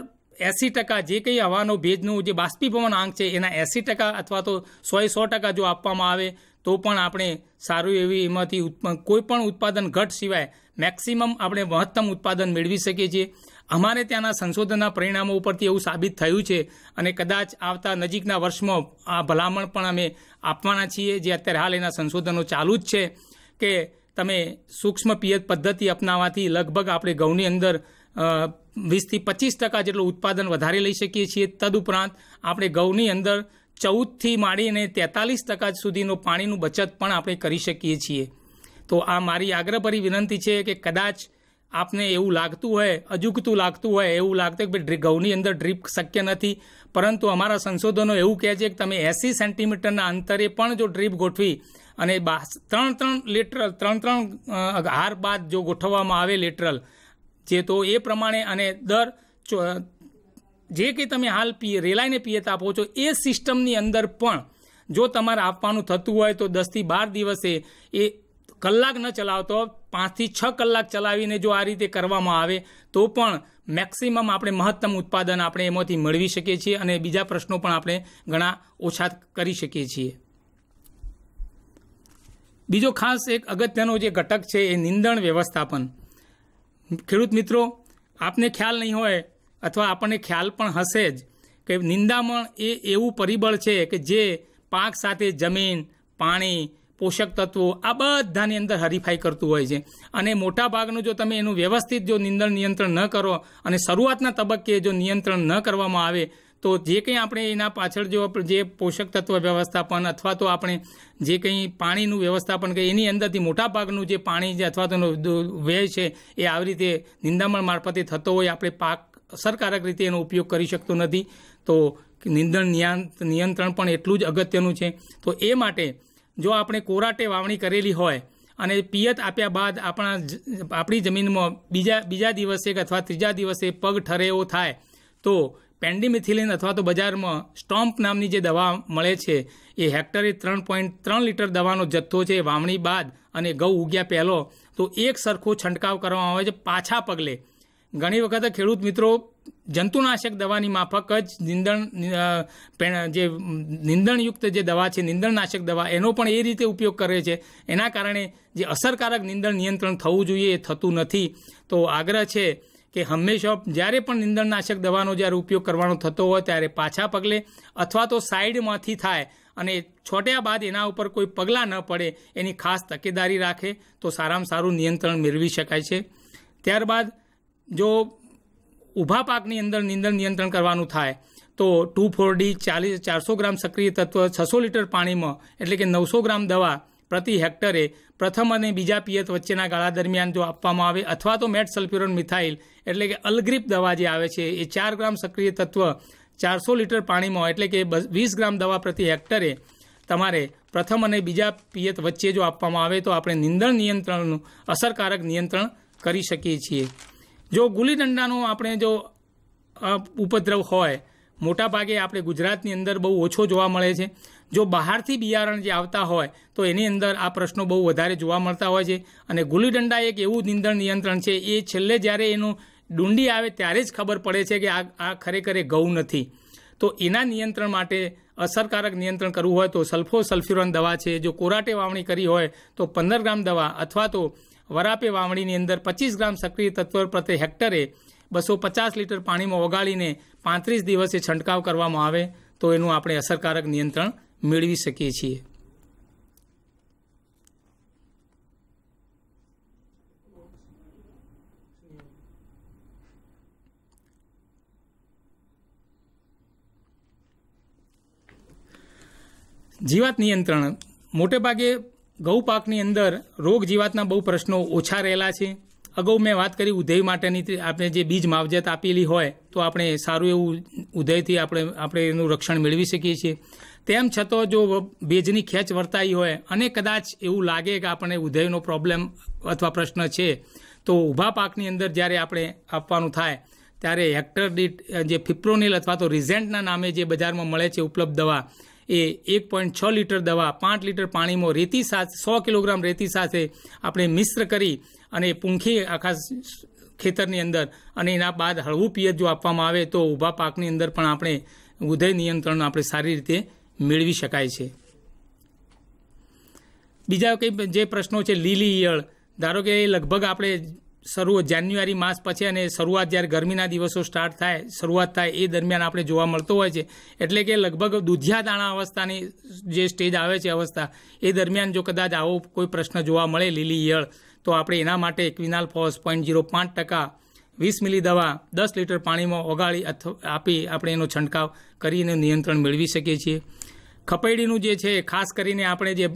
S2: એંસી ટકા જે કંઈ હવાનો ભેજનું જે બાષ્પીભવન આંક છે એના એંસી ટકા અથવા તો સોએ સો ટકા જો આપવામાં આવે તો પણ આપણે સારું એવી એમાંથી કોઈ પણ ઉત્પાદન ઘટ સિવાય મેક્સિમમ આપણે મહત્તમ ઉત્પાદન મેળવી શકીએ છીએ અમારે ત્યાંના સંશોધનના પરિણામો ઉપરથી એવું સાબિત થયું છે અને કદાચ આવતા નજીકના વર્ષમાં આ ભલામણ પણ અમે આપવાના છીએ જે અત્યારે હાલ એના સંશોધનો ચાલુ જ છે કે તમે સૂક્ષ્મ પિયત પદ્ધતિ અપનાવવાથી લગભગ આપણે ઘઉંની અંદર વીસથી પચીસ ટકા જેટલું ઉત્પાદન વધારે લઈ શકીએ છીએ તદુપરાંત આપણે ઘઉંની અંદર ચૌદથી માંડીને તેતાલીસ ટકા સુધીનું પાણીનું બચત પણ આપણે કરી શકીએ છીએ તો આ મારી આગ્રહભરી વિનંતી છે કે કદાચ આપને એવું લાગતું હોય અજુગતું લાગતું હોય એવું લાગતું હોય કે ઘઉંની અંદર ડ્રીપ શક્ય નથી પરંતુ અમારા સંશોધનો એવું કહે છે કે તમે એંસી સેન્ટીમીટરના અંતરે પણ જો ડ્રીપ ગોઠવી અને ત્રણ ત્રણ લેટરલ ત્રણ ત્રણ હાર બાદ જો ગોઠવવામાં આવે લેટરલ જે તો એ પ્રમાણે અને દર જે કંઈ તમે હાલ પીએ રેલાઈને પિયત આપો છો એ સિસ્ટમની અંદર પણ જો તમારે આપવાનું થતું હોય તો દસથી બાર દિવસે એ કલાક ન ચલાવતો પાંચથી છ કલાક ચલાવીને જો આ રીતે કરવામાં આવે તો પણ મેક્સિમમ આપણે મહત્તમ ઉત્પાદન આપણે એમાંથી મેળવી શકીએ છીએ અને બીજા પ્રશ્નો પણ આપણે ઘણા ઓછા કરી શકીએ છીએ બીજો ખાસ એક અગત્યનો જે ઘટક છે એ નિંદણ વ્યવસ્થાપન ખેડૂત મિત્રો આપને ખ્યાલ નહીં હોય અથવા આપણને ખ્યાલ પણ હશે જ કે નિંદામણ એ એવું પરિબળ છે કે જે પાક સાથે જમીન પાણી પોષક તત્વો આ બધાની અંદર હરીફાઈ કરતું હોય છે અને મોટા ભાગનું જો તમે એનું વ્યવસ્થિત જો નિંદણ નિયંત્રણ ન કરો અને શરૂઆતના તબક્કે જો નિયંત્રણ ન કરવામાં આવે તો જે કંઈ આપણે એના પાછળ જો જે પોષક તત્વ વ્યવસ્થાપન અથવા તો આપણે જે કંઈ પાણીનું વ્યવસ્થાપન કરીએ એની અંદરથી મોટા ભાગનું જે પાણી જે અથવા તો વ્યય છે એ આવી રીતે નિંદામણ મારફતે થતો હોય આપણે પાક અસરકારક રીતે એનો ઉપયોગ કરી શકતો નથી તો નિંદણ નિયંત્રણ પણ એટલું જ અગત્યનું છે તો એ માટે જો આપણે કોરાટે વાવણી કરેલી હોય અને પિયત આપ્યા બાદ આપણા આપણી જમીનમાં બીજા બીજા દિવસે કે અથવા ત્રીજા દિવસે પગ ઠરેવો થાય તો પેન્ડીમિથિલિન અથવા તો બજારમાં સ્ટોમ્પ નામની જે દવા મળે છે એ હેક્ટરે ત્રણ પોઈન્ટ ત્રણ લીટર દવાનો જથ્થો છે વાવણી બાદ અને ઘઉં ઉગ્યા પહેલો તો એક સરખો છંટકાવ કરવામાં આવે છે પાછા પગલે ઘણી વખત ખેડૂત મિત્રો જંતુનાશક દવાની માફક જ નિંદણ જે નિંદણયુક્ત જે દવા છે નિંદણનાશક દવા એનો પણ એ રીતે ઉપયોગ કરે છે એના કારણે જે અસરકારક નિંદણ નિયંત્રણ થવું જોઈએ એ થતું નથી તો આગ્રહ છે કે હંમેશા જ્યારે પણ નિંદણનાશક દવાનો જ્યારે ઉપયોગ કરવાનો થતો હોય ત્યારે પાછા પગલે અથવા તો સાઈડમાંથી થાય અને છોટ્યા બાદ એના ઉપર કોઈ પગલાં ન પડે એની ખાસ તકેદારી રાખે તો સારામાં સારું નિયંત્રણ મેળવી શકાય છે ત્યારબાદ જો ઊભા પાકની અંદર નીંદણ નિયંત્રણ કરવાનું થાય તો ટુ ફોર ડી ચાલીસ ચારસો ગ્રામ સક્રિય તત્વ છસો લીટર પાણીમાં એટલે કે નવસો ગ્રામ દવા પ્રતિ હેક્ટરે પ્રથમ અને બીજા પિયત વચ્ચેના ગાળા દરમિયાન જો આપવામાં આવે અથવા તો મેટ સલ્ફ્યુરોન મિથાઇલ એટલે કે અલગ્રીપ દવા જે આવે છે એ ચાર ગ્રામ સક્રિય તત્વ ચારસો લીટર પાણીમાં એટલે કે વીસ ગ્રામ દવા પ્રતિ હેક્ટરે તમારે પ્રથમ અને બીજા પિયત વચ્ચે જો આપવામાં આવે તો આપણે નિંદણ નિયંત્રણનું અસરકારક નિયંત્રણ કરી શકીએ છીએ જો ગુલીદંડાનો આપણે જો ઉપદ્રવ હોય મોટા ભાગે આપણે ગુજરાતની અંદર બહુ ઓછો જોવા મળે છે જો બહારથી બિયારણ જે આવતા હોય તો એની અંદર આ પ્રશ્નો બહુ વધારે જોવા મળતા હોય છે અને ગુલીડંડા એક એવું નીંદણ નિયંત્રણ છે એ છેલ્લે જ્યારે એનું ડુંડી આવે ત્યારે જ ખબર પડે છે કે આ આ ખરેખર એ ઘઉં નથી તો એના નિયંત્રણ માટે અસરકારક નિયંત્રણ કરવું હોય તો સલ્ફો સલ્ફ્યુરન દવા છે જો કોરાટે વાવણી કરી હોય તો પંદર ગ્રામ દવા અથવા તો વરાપે વાવણીની અંદર પચીસ ગ્રામ સક્રિય તત્વ પ્રતિ હેક્ટરે બસો પચાસ લીટર પાણીમાં ઓગાળીને પાંત્રીસ દિવસે છંટકાવ કરવામાં આવે તો એનું આપણે અસરકારક નિયંત્રણ મેળવી શકીએ છીએ જીવાત નિયંત્રણ મોટેભાગે ઘઉં પાકની અંદર રોગ જીવાતના બહુ પ્રશ્નો ઓછા રહેલા છે અગાઉ મેં વાત કરી ઉધઈ માટેની આપણે જે બીજ માવજત આપેલી હોય તો આપણે સારું એવું ઉધઈથી આપણે આપણે એનું રક્ષણ મેળવી શકીએ છીએ તેમ છતાં જો ભેજની ખેંચ વર્તાઈ હોય અને કદાચ એવું લાગે કે આપણને ઉધઈનો પ્રોબ્લેમ અથવા પ્રશ્ન છે તો ઊભા પાકની અંદર જ્યારે આપણે આપવાનું થાય ત્યારે હેક્ટર દીઠ જે ફિપ્રોનિલ અથવા તો રિઝેન્ટના નામે જે બજારમાં મળે છે ઉપલબ્ધ દવા એ એક પોઈન્ટ છ લીટર દવા પાંચ લીટર પાણીમાં રેતી સાથે સો કિલોગ્રામ રેતી સાથે આપણે મિશ્ર કરી અને પૂંખી આખા ખેતરની અંદર અને એના બાદ હળવું પિયત જો આપવામાં આવે તો ઊભા પાકની અંદર પણ આપણે ઉદય નિયંત્રણ આપણે સારી રીતે મેળવી શકાય છે બીજા કંઈ જે પ્રશ્નો છે લીલી ઈયળ ધારો કે એ લગભગ આપણે શરૂ જાન્યુઆરી માસ પછી અને શરૂઆત જ્યારે ગરમીના દિવસો સ્ટાર્ટ થાય શરૂઆત થાય એ દરમિયાન આપણે જોવા મળતો હોય છે એટલે કે લગભગ દુધિયા દાણા અવસ્થાની જે સ્ટેજ આવે છે અવસ્થા એ દરમિયાન જો કદાચ આવો કોઈ પ્રશ્ન જોવા મળે લીલી ઈયળ તો આપણે એના માટે ક્વિનાલ ફોસ પોઈન્ટ જીરો પાંચ ટકા વીસ મિલી દવા દસ લીટર પાણીમાં ઓગાળી અથવા આપી આપણે એનો છંટકાવ કરીને નિયંત્રણ મેળવી શકીએ છીએ ખપેડીનું જે છે ખાસ કરીને આપણે જે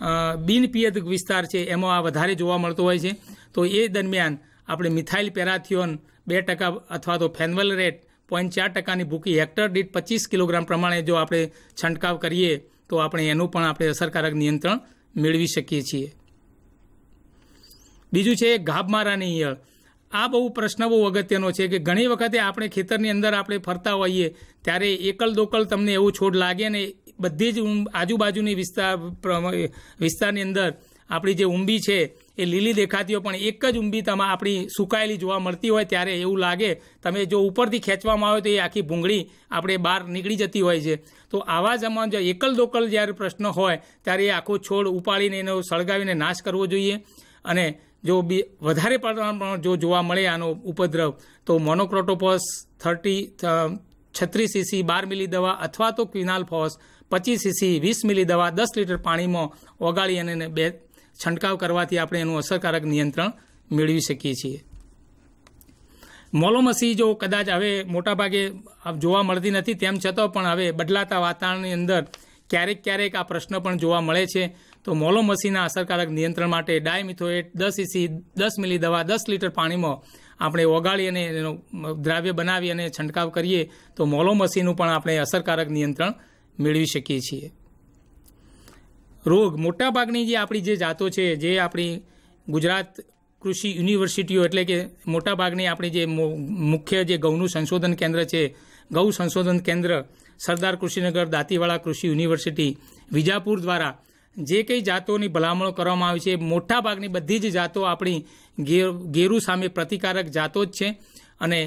S2: બિનપિયતક વિસ્તાર છે એમાં આ વધારે જોવા મળતો હોય છે તો એ દરમિયાન આપણે મિથાઇલ પેરાથિયોન બે ટકા અથવા તો ફેનવલ રેટ પોઈન્ટ ચાર ટકાની ભૂકી હેક્ટર દીઠ પચીસ કિલોગ્રામ પ્રમાણે જો આપણે છંટકાવ કરીએ તો આપણે એનું પણ આપણે અસરકારક નિયંત્રણ મેળવી શકીએ છીએ બીજું છે ગાભમારાની ઈયળ આ બહુ પ્રશ્ન બહુ અગત્યનો છે કે ઘણી વખતે આપણે ખેતરની અંદર આપણે ફરતા હોઈએ ત્યારે એકલ દોકલ તમને એવું છોડ લાગે ને બધી જ આજુબાજુની વિસ્તાર વિસ્તારની અંદર આપણી જે ઊંબી છે એ લીલી દેખાતી હોય પણ એક જ ઊંબી તમા આપણી સુકાયેલી જોવા મળતી હોય ત્યારે એવું લાગે તમે જો ઉપરથી ખેંચવામાં આવે તો એ આખી ભૂંગળી આપણે બહાર નીકળી જતી હોય છે તો આવા જમાનો જો એકલ દોકલ જ્યારે પ્રશ્ન હોય ત્યારે એ આખો છોડ ઉપાડીને એનો સળગાવીને નાશ કરવો જોઈએ અને જો બી વધારે પ્રમાણમાં જો જોવા મળે આનો ઉપદ્રવ તો મોનોક્રોટોપોસ થર્ટી છત્રીસ સીસી બાર મિલી દવા અથવા તો ક્વિનાલ ફોસ પચીસ સીસી વીસ મિલી દવા દસ લીટર પાણીમાં ઓગાળી અને બે છંટકાવ કરવાથી આપણે એનું અસરકારક નિયંત્રણ મેળવી શકીએ છીએ મોલોમસી જો કદાચ હવે મોટાભાગે જોવા મળતી નથી તેમ છતાં પણ હવે બદલાતા વાતાવરણની અંદર ક્યારેક ક્યારેક આ પ્રશ્ન પણ જોવા મળે છે તો મોલોમસીના અસરકારક નિયંત્રણ માટે ડાયમિથોએટ દસ ઇસી દસ મિલી દવા દસ લીટર પાણીમાં આપણે ઓગાળી અને એનો દ્રાવ્ય બનાવી અને છંટકાવ કરીએ તો મોલોમસીનું પણ આપણે અસરકારક નિયંત્રણ મેળવી શકીએ છીએ રોગ મોટાભાગની જે આપણી જે જાતો છે જે આપણી ગુજરાત કૃષિ યુનિવર્સિટીઓ એટલે કે મોટાભાગની આપણી જે મુખ્ય જે ગૌનું સંશોધન કેન્દ્ર છે ગૌ સંશોધન કેન્દ્ર સરદાર કૃષિનગર દાંતીવાડા કૃષિ યુનિવર્સિટી વિજાપુર દ્વારા જે કંઈ જાતોની ભલામણો કરવામાં આવી છે મોટાભાગની બધી જ જાતો આપણી ગેરુ સામે પ્રતિકારક જાતો જ છે અને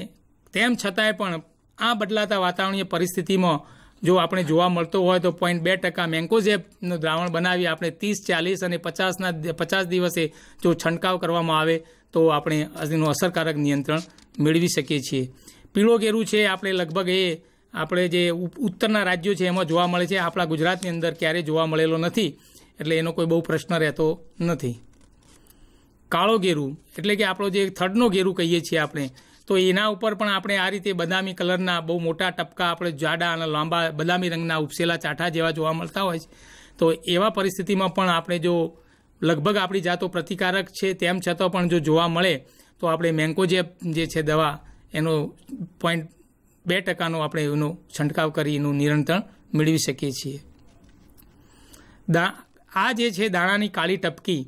S2: તેમ છતાંય પણ આ બદલાતા વાતાવરણીય પરિસ્થિતિમાં જો આપણે જોવા મળતો હોય તો પોઈન્ટ બે ટકા મેન્કોઝેબનું દ્રાવણ બનાવી આપણે ત્રીસ ચાલીસ અને પચાસના પચાસ દિવસે જો છંટકાવ કરવામાં આવે તો આપણે એનું અસરકારક નિયંત્રણ મેળવી શકીએ છીએ પીળો કેરું છે આપણે લગભગ એ આપણે જે ઉત્તરના રાજ્યો છે એમાં જોવા મળે છે આપણા ગુજરાતની અંદર ક્યારેય જોવા મળેલો નથી એટલે એનો કોઈ બહુ પ્રશ્ન રહેતો નથી કાળો ગેરુ એટલે કે આપણો જે થડનો ગેરુ કહીએ છીએ આપણે તો એના ઉપર પણ આપણે આ રીતે બદામી કલરના બહુ મોટા ટપકા આપણે જાડા અને લાંબા બદામી રંગના ઉપસેલા ચાઠા જેવા જોવા મળતા હોય છે તો એવા પરિસ્થિતિમાં પણ આપણે જો લગભગ આપણી જાતો પ્રતિકારક છે તેમ છતાં પણ જો જોવા મળે તો આપણે મેન્કોજેપ જે છે દવા એનો પોઈન્ટ બે ટકાનો આપણે એનો છંટકાવ કરી એનું નિયંત્રણ મેળવી શકીએ છીએ દા આ જે છે દાણાની કાળી ટપકી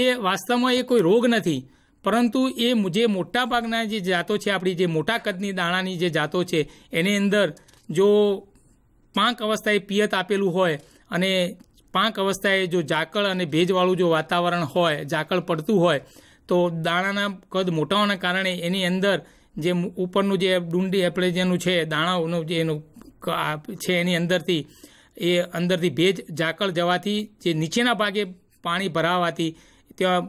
S2: એ વાસ્તવમાં એ કોઈ રોગ નથી પરંતુ એ જે મોટા ભાગના જે જાતો છે આપણી જે મોટા કદની દાણાની જે જાતો છે એની અંદર જો પાંક અવસ્થાએ પિયત આપેલું હોય અને પાંક અવસ્થાએ જો ઝાકળ અને ભેજવાળું જો વાતાવરણ હોય ઝાકળ પડતું હોય તો દાણાના કદ મોટા હોવાના કારણે એની અંદર જે ઉપરનું જે ડુંડી આપણે જેનું છે દાણાઓનું જે એનું છે એની અંદરથી એ અંદરથી ભેજ ઝાકળ જવાથી જે નીચેના ભાગે પાણી ભરાવાથી ત્યાં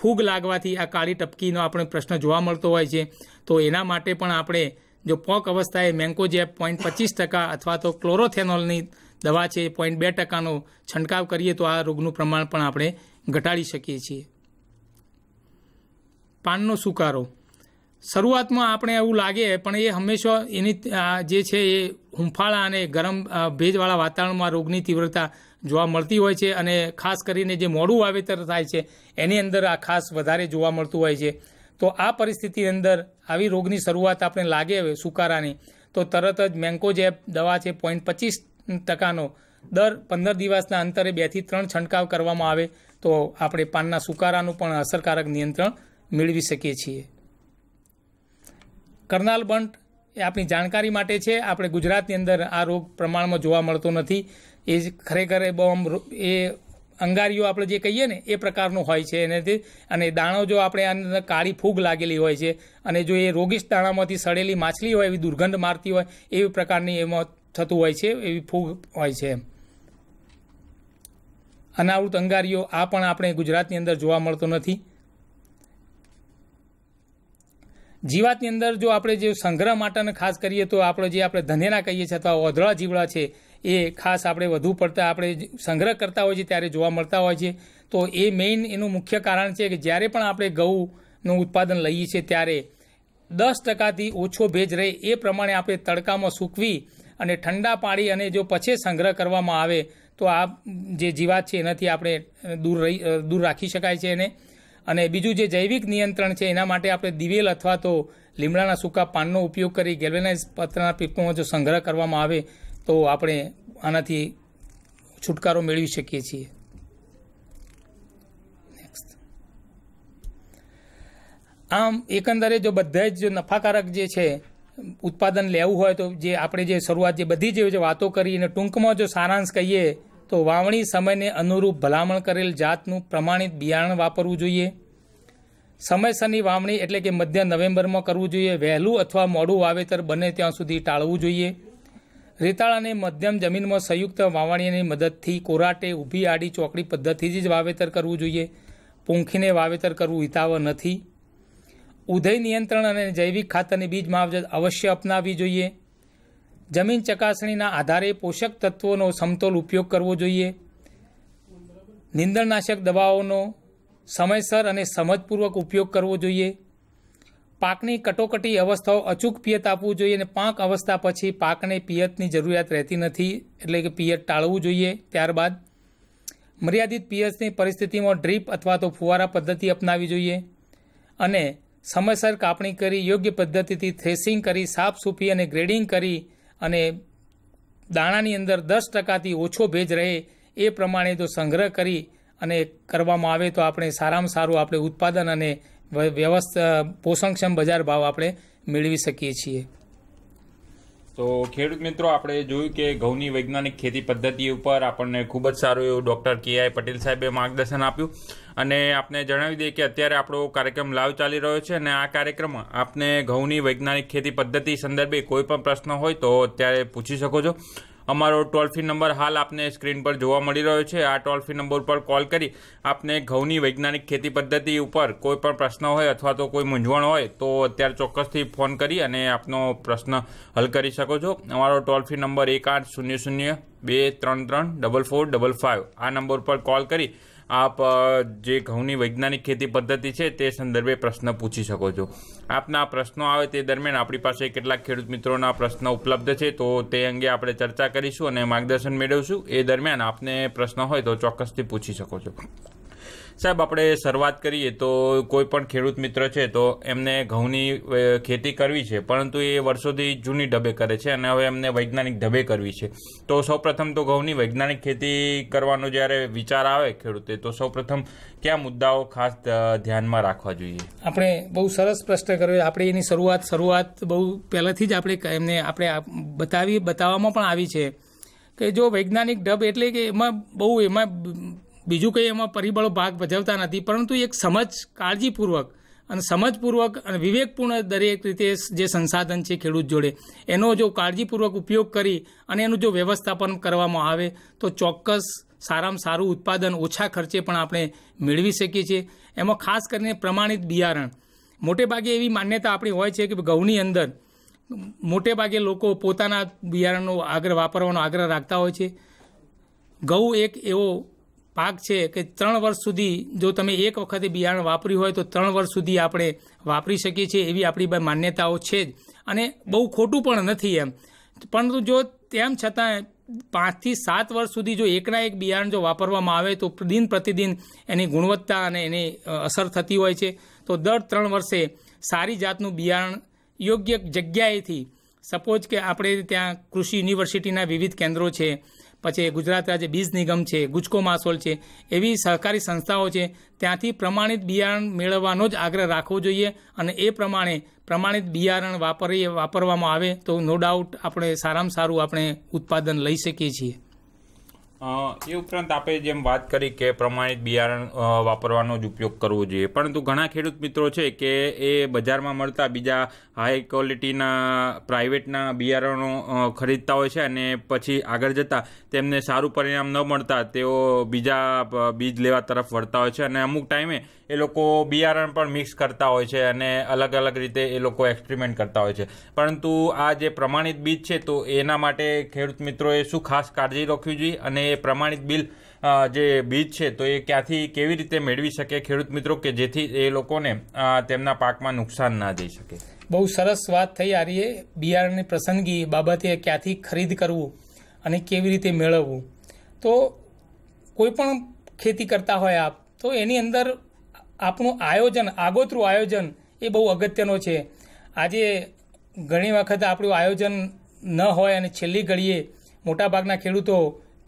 S2: ફૂગ લાગવાથી આ કાળી ટપકીનો આપણે પ્રશ્ન જોવા મળતો હોય છે તો એના માટે પણ આપણે જો પોક અવસ્થાએ મેન્કોજેપ પોઈન્ટ પચીસ ટકા અથવા તો ક્લોરોથેનોલની દવા છે પોઈન્ટ બે ટકાનો છંટકાવ કરીએ તો આ રોગનું પ્રમાણ પણ આપણે ઘટાડી શકીએ છીએ પાનનો સુકારો શરૂઆતમાં આપણે એવું લાગે પણ એ હંમેશા એની જે છે એ હુંફાળા અને ગરમ ભેજવાળા વાતાવરણમાં રોગની તીવ્રતા જોવા મળતી હોય છે અને ખાસ કરીને જે મોડું વાવેતર થાય છે એની અંદર આ ખાસ વધારે જોવા મળતું હોય છે તો આ પરિસ્થિતિની અંદર આવી રોગની શરૂઆત આપણે લાગે હવે સુકારાની તો તરત જ મેન્કોજેબ દવા છે પોઈન્ટ પચીસ ટકાનો દર પંદર દિવસના અંતરે બેથી ત્રણ છંટકાવ કરવામાં આવે તો આપણે પાનના સુકારાનું પણ અસરકારક નિયંત્રણ મેળવી શકીએ છીએ કરનાલ બંટ એ આપણી જાણકારી માટે છે આપણે ગુજરાતની અંદર આ રોગ પ્રમાણમાં જોવા મળતો નથી એ ખરેખર એ બહુ આમ એ અંગારીઓ આપણે જે કહીએ ને એ પ્રકારનું હોય છે એનાથી અને દાણો જો આપણે અંદર કાળી ફૂગ લાગેલી હોય છે અને જો એ રોગીશ દાણામાંથી સડેલી માછલી હોય એવી દુર્ગંધ મારતી હોય એવી પ્રકારની એમાં થતું હોય છે એવી ફૂગ હોય છે એમ અનાવૃત અંગારીઓ આ પણ આપણે ગુજરાતની અંદર જોવા મળતો નથી જીવાતની અંદર જો આપણે જે સંગ્રહ માટેને ખાસ કરીએ તો આપણે જે આપણે ધનેરા કહીએ છીએ અથવા ઓધળા જીવડા છે એ ખાસ આપણે વધુ પડતા આપણે સંગ્રહ કરતા હોઈએ છીએ ત્યારે જોવા મળતા હોય છે તો એ મેઇન એનું મુખ્ય કારણ છે કે જ્યારે પણ આપણે ઘઉંનું ઉત્પાદન લઈએ છીએ ત્યારે દસ ટકાથી ઓછો ભેજ રહે એ પ્રમાણે આપણે તડકામાં સૂકવી અને ઠંડા પાડી અને જો પછી સંગ્રહ કરવામાં આવે તો આ જે જીવાત છે એનાથી આપણે દૂર રહી દૂર રાખી શકાય છે એને અને બીજું જે જૈવિક નિયંત્રણ છે એના માટે આપણે દિવેલ અથવા તો લીમડાના સૂકા પાનનો ઉપયોગ કરી ગેલ્વેનાઇઝ પત્રના પીપમાં જો સંગ્રહ કરવામાં આવે તો આપણે આનાથી છુટકારો મેળવી શકીએ છીએ આમ એકંદરે જો બધા જ નફાકારક જે છે ઉત્પાદન લેવું હોય તો જે આપણે જે શરૂઆત જે બધી જે વાતો કરી અને ટૂંકમાં જો સારાંશ કહીએ તો વાવણી સમયને અનુરૂપ ભલામણ કરેલ જાતનું પ્રમાણિત બિયારણ વાપરવું જોઈએ સમયસરની વાવણી એટલે કે મધ્ય નવેમ્બરમાં કરવું જોઈએ વહેલું અથવા મોડું વાવેતર બને ત્યાં સુધી ટાળવું જોઈએ રેતાળ અને મધ્યમ જમીનમાં સંયુક્ત વાવણીની મદદથી કોરાટે ઊભી આડી ચોકડી પદ્ધતિથી જ વાવેતર કરવું જોઈએ પોંખીને વાવેતર કરવું હિતાવ નથી ઉધય નિયંત્રણ અને જૈવિક ખાતરની બીજ માવજત અવશ્ય અપનાવવી જોઈએ જમીન ચકાસણીના આધારે પોષક તત્વોનો સમતોલ ઉપયોગ કરવો જોઈએ નિંદણનાશક દવાઓનો સમયસર અને સમજપૂર્વક ઉપયોગ કરવો જોઈએ પાકની કટોકટી અવસ્થાઓ અચૂક પિયત આપવું જોઈએ અને પાક અવસ્થા પછી પાકને પિયતની જરૂરિયાત રહેતી નથી એટલે કે પિયત ટાળવું જોઈએ ત્યારબાદ મર્યાદિત પિયતની પરિસ્થિતિમાં ડ્રીપ અથવા તો ફુવારા પદ્ધતિ અપનાવી જોઈએ અને સમયસર કાપણી કરી યોગ્ય પદ્ધતિથી થ્રેસિંગ કરી સાફ સૂફી અને ગ્રેડિંગ કરી અને દાણાની અંદર દસ ટકાથી ઓછો ભેજ રહે એ પ્રમાણે તો સંગ્રહ કરી અને કરવામાં આવે તો આપણે સારામાં સારું આપણે ઉત્પાદન અને વ્યવસ્થા પોષણક્ષમ બજાર ભાવ આપણે મેળવી શકીએ છીએ
S1: તો ખેડૂત મિત્રો આપણે જોયું કે ઘઉંની વૈજ્ઞાનિક ખેતી પદ્ધતિ ઉપર આપણને ખૂબ જ સારું એવું ડૉક્ટર કે આઈ પટેલ સાહેબે માર્ગદર્શન આપ્યું અને આપને જણાવી દઈએ કે અત્યારે આપણો કાર્યક્રમ લાવ ચાલી રહ્યો છે અને આ કાર્યક્રમમાં આપને ઘઉંની વૈજ્ઞાનિક ખેતી પદ્ધતિ સંદર્ભે કોઈ પણ પ્રશ્ન હોય તો અત્યારે પૂછી શકો છો અમારો ટોલ ફ્રી નંબર હાલ આપને સ્ક્રીન પર જોવા મળી રહ્યો છે આ ટોલ ફ્રી નંબર પર કોલ કરી આપને ઘઉંની વૈજ્ઞાનિક ખેતી પદ્ધતિ ઉપર કોઈ પણ પ્રશ્ન હોય અથવા તો કોઈ મૂંઝવણ હોય તો અત્યારે ચોક્કસથી ફોન કરી અને આપનો પ્રશ્ન હલ કરી શકો છો અમારો ટોલ ફ્રી નંબર એક આઠ શૂન્ય શૂન્ય બે ત્રણ ત્રણ ડબલ ફોર ડબલ ફાઇવ આ નંબર પર કોલ કરી આપ જે ઘઉંની વૈજ્ઞાનિક ખેતી પદ્ધતિ છે તે સંદર્ભે પ્રશ્ન પૂછી શકો છો આપના પ્રશ્નો આવે તે દરમિયાન આપણી પાસે કેટલાક ખેડૂત મિત્રોના પ્રશ્નો ઉપલબ્ધ છે તો તે અંગે આપણે ચર્ચા કરીશું અને માર્ગદર્શન મેળવશું એ દરમિયાન આપને પ્રશ્ન હોય તો ચોક્કસથી પૂછી શકો છો સાહેબ આપણે શરૂઆત કરીએ તો કોઈ પણ ખેડૂત મિત્ર છે તો એમને ઘઉંની ખેતી કરવી છે પરંતુ એ વર્ષોથી જૂની ઢબે કરે છે અને હવે એમને વૈજ્ઞાનિક ઢબે કરવી છે તો સૌપ્રથમ તો ઘઉંની વૈજ્ઞાનિક ખેતી કરવાનો જ્યારે વિચાર આવે ખેડૂતે તો સૌપ્રથમ કયા મુદ્દાઓ ખાસ ધ્યાનમાં રાખવા જોઈએ
S2: આપણે બહુ સરસ પ્રશ્ન કર્યો આપણે એની શરૂઆત શરૂઆત બહુ પહેલાંથી જ આપણે એમને આપણે બતાવી બતાવવામાં પણ આવી છે કે જો વૈજ્ઞાનિક ઢબ એટલે કે એમાં બહુ એમાં બીજું કંઈ એમાં પરિબળો ભાગ ભજવતા નથી પરંતુ એક સમજ કાળજીપૂર્વક અને સમજપૂર્વક અને વિવેકપૂર્ણ દરેક રીતે જે સંસાધન છે ખેડૂત જોડે એનો જો કાળજીપૂર્વક ઉપયોગ કરી અને એનું જો વ્યવસ્થાપન કરવામાં આવે તો ચોક્કસ સારામાં સારું ઉત્પાદન ઓછા ખર્ચે પણ આપણે મેળવી શકીએ છીએ એમાં ખાસ કરીને પ્રમાણિત બિયારણ મોટેભાગે એવી માન્યતા આપણી હોય છે કે ઘઉંની અંદર મોટેભાગે લોકો પોતાના બિયારણનો આગ્રહ વાપરવાનો આગ્રહ રાખતા હોય છે ઘઉં એક એવો પાક છે કે ત્રણ વર્ષ સુધી જો તમે એક વખતે બિયારણ વાપર્યું હોય તો ત્રણ વર્ષ સુધી આપણે વાપરી શકીએ છીએ એવી આપણી માન્યતાઓ છે જ અને બહુ ખોટું પણ નથી એમ પરંતુ જો તેમ છતાં પાંચથી સાત વર્ષ સુધી જો એકના એક બિયારણ જો વાપરવામાં આવે તો દિન પ્રતિદિન એની ગુણવત્તા અને એની અસર થતી હોય છે તો દર ત્રણ વર્ષે સારી જાતનું બિયારણ યોગ્ય જગ્યાએથી સપોઝ કે આપણે ત્યાં કૃષિ યુનિવર્સિટીના વિવિધ કેન્દ્રો છે પછી ગુજરાત રાજ્ય બીજ નિગમ છે ગુજકો માસોલ છે એવી સહકારી સંસ્થાઓ છે ત્યાંથી પ્રમાણિત બિયારણ મેળવવાનો જ આગ્રહ રાખવો જોઈએ અને એ પ્રમાણે પ્રમાણિત બિયારણ વાપરીએ વાપરવામાં આવે તો નો ડાઉટ આપણે સારામાં સારું આપણે ઉત્પાદન લઈ શકીએ છીએ
S1: એ ઉપરાંત આપણે જેમ વાત કરી કે પ્રમાણિત બિયારણ વાપરવાનો જ ઉપયોગ કરવો જોઈએ પરંતુ ઘણા ખેડૂત મિત્રો છે કે એ બજારમાં મળતા બીજા હાઈ ક્વોલિટીના પ્રાઇવેટના બિયારણો ખરીદતા હોય છે અને પછી આગળ જતાં તેમને સારું પરિણામ ન મળતા તેઓ બીજા બીજ લેવા તરફ વળતા હોય છે અને અમુક ટાઈમે એ લોકો બિયારણ પણ મિક્સ કરતા હોય છે અને અલગ અલગ રીતે એ લોકો એક્સપેરિમેન્ટ કરતા હોય છે પરંતુ આ જે પ્રમાણિત બીજ છે તો એના માટે ખેડૂત મિત્રોએ શું ખાસ કાળજી રાખવી જોઈએ અને એ પ્રમાણિત બિલ જે બીજ છે તો એ ક્યાંથી કેવી રીતે મેળવી શકે ખેડૂત મિત્રો કે જેથી એ લોકોને તેમના પાકમાં નુકસાન ના જઈ શકે
S2: બહુ સરસ વાત થઈ આરીએ બિયારણની પસંદગી બાબતે ક્યાંથી ખરીદ કરવું અને કેવી રીતે મેળવવું તો કોઈ પણ ખેતી કરતા હોય આપ તો એની અંદર આપણું આયોજન આગોતરું આયોજન એ બહુ અગત્યનો છે આજે ઘણી વખત આપણું આયોજન ન હોય અને છેલ્લી ઘડીએ મોટાભાગના ખેડૂતો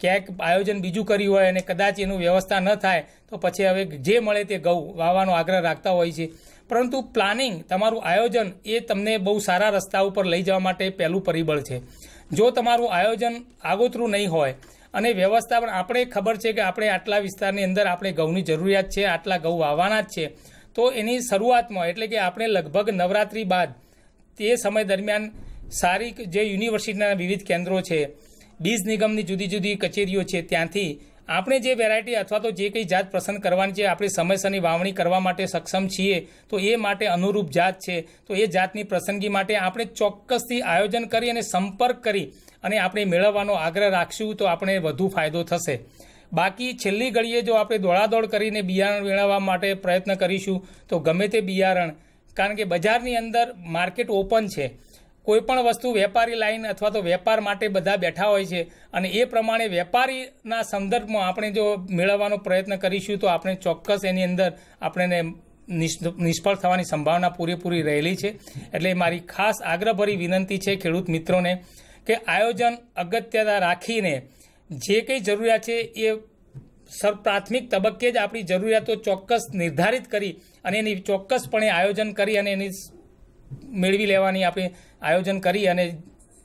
S2: ક્યાંક આયોજન બીજું કર્યું હોય અને કદાચ એનું વ્યવસ્થા ન થાય તો પછી હવે જે મળે તે ઘઉં વાવવાનો આગ્રહ રાખતા હોય છે પરંતુ પ્લાનિંગ તમારું આયોજન એ તમને બહુ સારા રસ્તા ઉપર લઈ જવા માટે પહેલું પરિબળ છે જો તમારું આયોજન આગોતરું નહીં હોય અને વ્યવસ્થા પણ આપણે ખબર છે કે આપણે આટલા વિસ્તારની અંદર આપણે ઘઉંની જરૂરિયાત છે આટલા ઘઉં વાવવાના જ છે તો એની શરૂઆતમાં એટલે કે આપણે લગભગ નવરાત્રિ બાદ તે સમય દરમિયાન સારી જે યુનિવર્સિટીના વિવિધ કેન્દ્રો છે બીજ નિગમની જુદી જુદી કચેરીઓ છે ત્યાંથી આપણે જે વેરાયટી અથવા તો જે કંઈ જાત પસંદ કરવાની છે આપણે સમયસરની વાવણી કરવા માટે સક્ષમ છીએ તો એ માટે અનુરૂપ જાત છે તો એ જાતની પસંદગી માટે આપણે ચોક્કસથી આયોજન કરી અને સંપર્ક કરી અને આપણે મેળવવાનો આગ્રહ રાખશું તો આપણે વધુ ફાયદો થશે બાકી છેલ્લી ઘડીએ જો આપણે દોડાદોડ કરીને બિયારણ મેળવવા માટે પ્રયત્ન કરીશું તો ગમે તે બિયારણ કારણ કે બજારની અંદર માર્કેટ ઓપન છે કોઈપણ વસ્તુ વેપારી લાઈન અથવા તો વેપાર માટે બધા બેઠા હોય છે અને એ પ્રમાણે વેપારીના સંદર્ભમાં આપણે જો મેળવવાનો પ્રયત્ન કરીશું તો આપણે ચોક્કસ એની અંદર આપણે નિષ્ફળ થવાની સંભાવના પૂરેપૂરી રહેલી છે એટલે મારી ખાસ આગ્રહભરી વિનંતી છે ખેડૂત મિત્રોને કે આયોજન અગત્યતા રાખીને જે કંઈ જરૂરિયાત છે એ સર પ્રાથમિક તબક્કે જ આપણી જરૂરિયાતો ચોક્કસ નિર્ધારિત કરી અને એની ચોક્કસપણે આયોજન કરી અને એની મેળવી લેવાની આપણે આયોજન કરી અને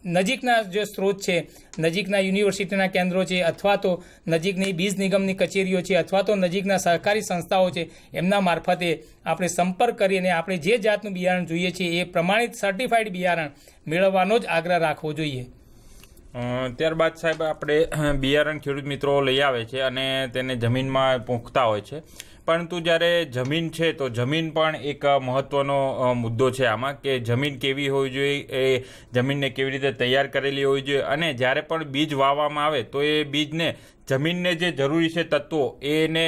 S2: નજીકના જે સ્ત્રોત છે નજીકના યુનિવર્સિટીના કેન્દ્રો છે અથવા તો નજીકની બીજ નિગમની કચેરીઓ છે અથવા તો નજીકના સહકારી સંસ્થાઓ છે એમના મારફતે આપણે સંપર્ક કરીને આપણે જે જાતનું બિયારણ જોઈએ છીએ એ પ્રમાણિત સર્ટિફાઈડ બિયારણ મેળવવાનો જ આગ્રહ રાખવો જોઈએ ત્યારબાદ સાહેબ આપણે
S1: બિયારણ ખેડૂત મિત્રો લઈ આવે છે અને તેને જમીનમાં પોંખતા હોય છે પરંતુ જ્યારે જમીન છે તો જમીન પણ એક મહત્ત્વનો મુદ્દો છે આમાં કે જમીન કેવી હોવી જોઈએ એ જમીનને કેવી રીતે તૈયાર કરેલી હોવી જોઈએ અને જ્યારે પણ બીજ વાવવામાં આવે તો એ બીજને જમીનને જે જરૂરી છે તત્વો એને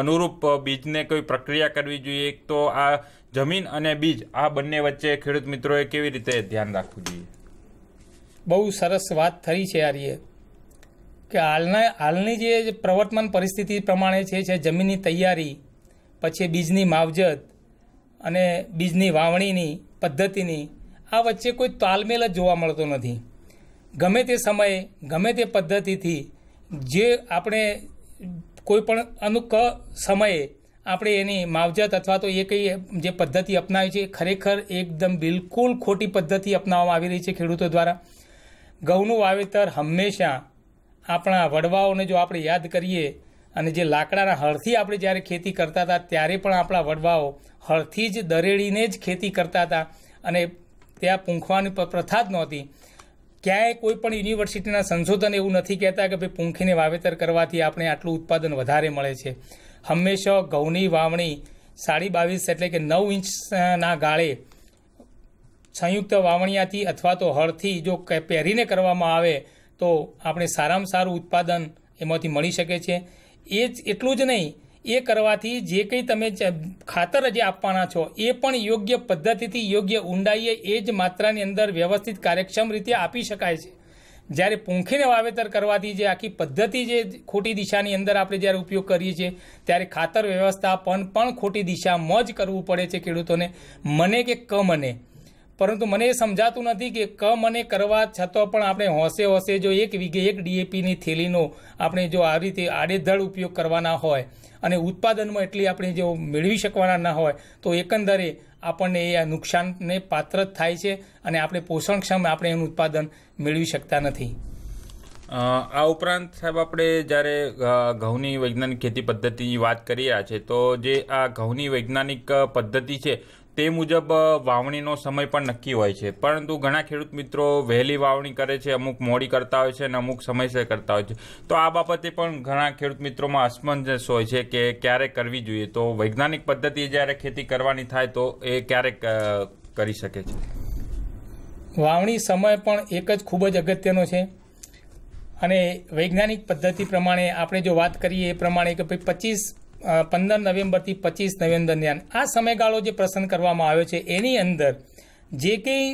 S1: અનુરૂપ બીજને કોઈ પ્રક્રિયા કરવી જોઈએ તો આ જમીન અને બીજ આ બંને વચ્ચે ખેડૂત મિત્રોએ કેવી રીતે
S2: ધ્યાન રાખવું જોઈએ બહુ સરસ વાત થઈ છે આર્ય કે હાલના હાલની જે પ્રવર્તમાન પરિસ્થિતિ પ્રમાણે છે છે જમીનની તૈયારી પછી બીજની માવજત અને બીજની વાવણીની પદ્ધતિની આ વચ્ચે કોઈ તાલમેલ જ જોવા મળતો નથી ગમે તે સમયે ગમે તે પદ્ધતિથી જે આપણે કોઈ પણ અનુક સમયે આપણે એની માવજત અથવા તો એ કંઈ જે પદ્ધતિ અપનાવી છે ખરેખર એકદમ બિલકુલ ખોટી પદ્ધતિ અપનાવવામાં આવી રહી છે ખેડૂતો દ્વારા ઘઉંનું વાવેતર હંમેશા આપણા વડવાઓને જો આપણે યાદ કરીએ અને જે લાકડાના હળથી આપણે જ્યારે ખેતી કરતા હતા ત્યારે પણ આપણા વડવાઓ હળથી જ દરેડીને જ ખેતી કરતા હતા અને ત્યાં પૂંખવાની પ્રથા જ નહોતી ક્યાંય કોઈ પણ યુનિવર્સિટીના સંશોધન એવું નથી કહેતા કે ભાઈ પૂંખીને વાવેતર કરવાથી આપણે આટલું ઉત્પાદન વધારે મળે છે હંમેશા ઘઉંની વાવણી સાડી બાવીસ એટલે કે નવ ઇંચના ગાળે સંયુક્ત વાવણિયાથી અથવા તો હળથી જો પહેરીને કરવામાં આવે તો આપણે સારામાં સારું ઉત્પાદન એમાંથી મળી શકે છે એ જ એટલું જ નહીં એ કરવાથી જે કંઈ તમે ખાતર જે આપવાના છો એ પણ યોગ્ય પદ્ધતિથી યોગ્ય ઊંડાઈએ એ જ માત્રાની અંદર વ્યવસ્થિત કાર્યક્ષમ રીતે આપી શકાય છે જ્યારે પોંખીને વાવેતર કરવાથી જે આખી પદ્ધતિ જે ખોટી દિશાની અંદર આપણે જ્યારે ઉપયોગ કરીએ છીએ ત્યારે ખાતર વ્યવસ્થાપન પણ ખોટી દિશામાં જ કરવું પડે છે ખેડૂતોને મને કે કમને પરંતુ મને એ સમજાતું નથી કે કમ અને કરવા છતાં પણ આપણે હોંશે હોંશે જો એક વીઘે એક ડીએપીની થેલીનો આપણે જો આ રીતે આડેધડ ઉપયોગ કરવાના હોય અને ઉત્પાદનમાં એટલી આપણે જો મેળવી શકવાના ના હોય તો એકંદરે આપણને એ નુકસાનને પાત્ર જ થાય છે અને આપણે પોષણક્ષમ આપણે એનું ઉત્પાદન મેળવી શકતા નથી આ ઉપરાંત
S1: સાહેબ આપણે જ્યારે ઘઉંની વૈજ્ઞાનિક ખેતી પદ્ધતિની વાત કરી રહ્યા છે તો જે આ ઘઉંની વૈજ્ઞાનિક પદ્ધતિ છે તે મુજબ વાવણીનો સમય પણ નક્કી હોય છે પરંતુ ઘણા ખેડૂત મિત્રો વહેલી વાવણી કરે છે અમુક મોડી કરતા હોય છે અને અમુક સમયસર કરતા હોય છે તો આ બાબતે પણ ઘણા ખેડૂત મિત્રોમાં અસમંજસ હોય છે કે ક્યારે કરવી જોઈએ તો વૈજ્ઞાનિક પદ્ધતિ જ્યારે ખેતી કરવાની થાય તો એ ક્યારેક કરી શકે છે
S2: વાવણી સમય પણ એક જ ખૂબ જ અગત્યનો છે અને વૈજ્ઞાનિક પદ્ધતિ પ્રમાણે આપણે જો વાત કરીએ એ પ્રમાણે કે ભાઈ પચીસ પંદર નવેમ્બરથી પચીસ નવેમ્બર દરમિયાન આ સમયગાળો જે પસંદ કરવામાં આવ્યો છે એની અંદર જે કંઈ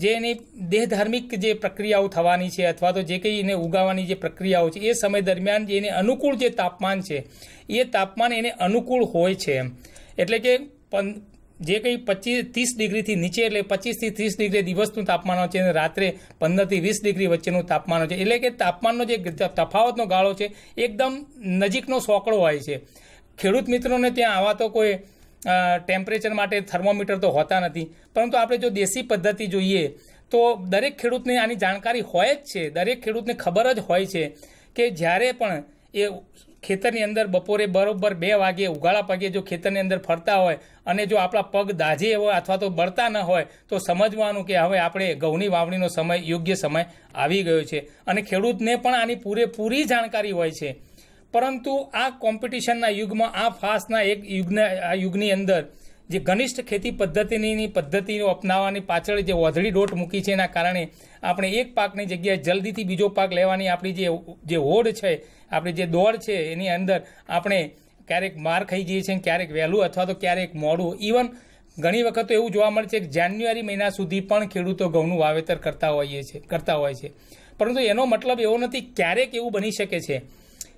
S2: જે એની દેહધાર્મિક જે પ્રક્રિયાઓ થવાની છે અથવા તો જે કંઈ એને ઉગાવાની જે પ્રક્રિયાઓ છે એ સમય દરમિયાન જે એને અનુકૂળ જે તાપમાન છે એ તાપમાન એને અનુકૂળ હોય છે એમ એટલે કે જે કંઈ પચીસ ત્રીસ ડિગ્રીથી નીચે એટલે પચીસથી ત્રીસ ડિગ્રી દિવસનું તાપમાન હોય છે અને રાત્રે પંદરથી વીસ ડિગ્રી વચ્ચેનું તાપમાન હોય છે એટલે કે તાપમાનનો જે તફાવતનો ગાળો છે એકદમ નજીકનો સોકળો હોય છે ખેડૂત મિત્રોને ત્યાં આવા તો કોઈ ટેમ્પરેચર માટે થર્મોમીટર તો હોતા નથી પરંતુ આપણે જો દેશી પદ્ધતિ જોઈએ તો દરેક ખેડૂતને આની જાણકારી હોય જ છે દરેક ખેડૂતને ખબર જ હોય છે કે જ્યારે પણ એ ખેતરની અંદર બપોરે બરોબર બે વાગે ઉઘાડા પગે જો ખેતરની અંદર ફરતા હોય અને જો આપણા પગ દાજે હોય અથવા તો બળતા ન હોય તો સમજવાનું કે હવે આપણે ઘઉંની વાવણીનો સમય યોગ્ય સમય આવી ગયો છે અને ખેડૂતને પણ આની પૂરેપૂરી જાણકારી હોય છે પરંતુ આ કોમ્પિટિશનના યુગમાં આ ફાસ્ટના એક યુગના આ યુગની અંદર જે ઘનિષ્ઠ ખેતી પદ્ધતિની પદ્ધતિઓ અપનાવવાની પાછળ જે વધડી ડોટ મૂકી છે એના કારણે આપણે એક પાકની જગ્યાએ જલ્દીથી બીજો પાક લેવાની આપણી જે જે હોડ છે આપણી જે દોડ છે એની અંદર આપણે ક્યારેક માર ખાઈ જઈએ છીએ ક્યારેક વહેલું અથવા તો ક્યારેક મોડું ઇવન ઘણી વખત તો એવું જોવા મળે છે કે જાન્યુઆરી મહિના સુધી પણ ખેડૂતો ઘઉંનું વાવેતર કરતા હોઈએ છે કરતા હોય છે પરંતુ એનો મતલબ એવો નથી ક્યારેક એવું બની શકે છે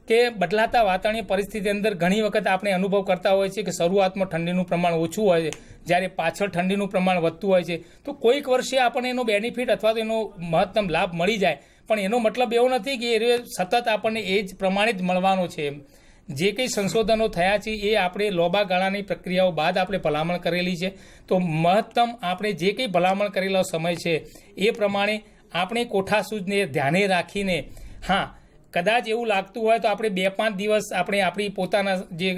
S2: કે બદલાતા વાતાવરણીય પરિસ્થિતિ અંદર ઘણી વખત આપણે અનુભવ કરતા હોય છે કે શરૂઆતમાં ઠંડીનું પ્રમાણ ઓછું હોય છે જ્યારે પાછળ ઠંડીનું પ્રમાણ વધતું હોય છે તો કોઈક વર્ષે આપણને એનો બેનિફિટ અથવા તો એનો મહત્તમ લાભ મળી જાય પણ એનો મતલબ એવો નથી કે એ સતત આપણને એ જ પ્રમાણે જ મળવાનો છે એમ જે કંઈ સંશોધનો થયા છે એ આપણે લોબા ગાળાની પ્રક્રિયાઓ બાદ આપણે ભલામણ કરેલી છે તો મહત્તમ આપણે જે કંઈ ભલામણ કરેલો સમય છે એ પ્રમાણે આપણે કોઠાસૂજને ધ્યાને રાખીને હા કદાચ એવું લાગતું હોય તો આપણે બે પાંચ દિવસ આપણે આપણી પોતાના જે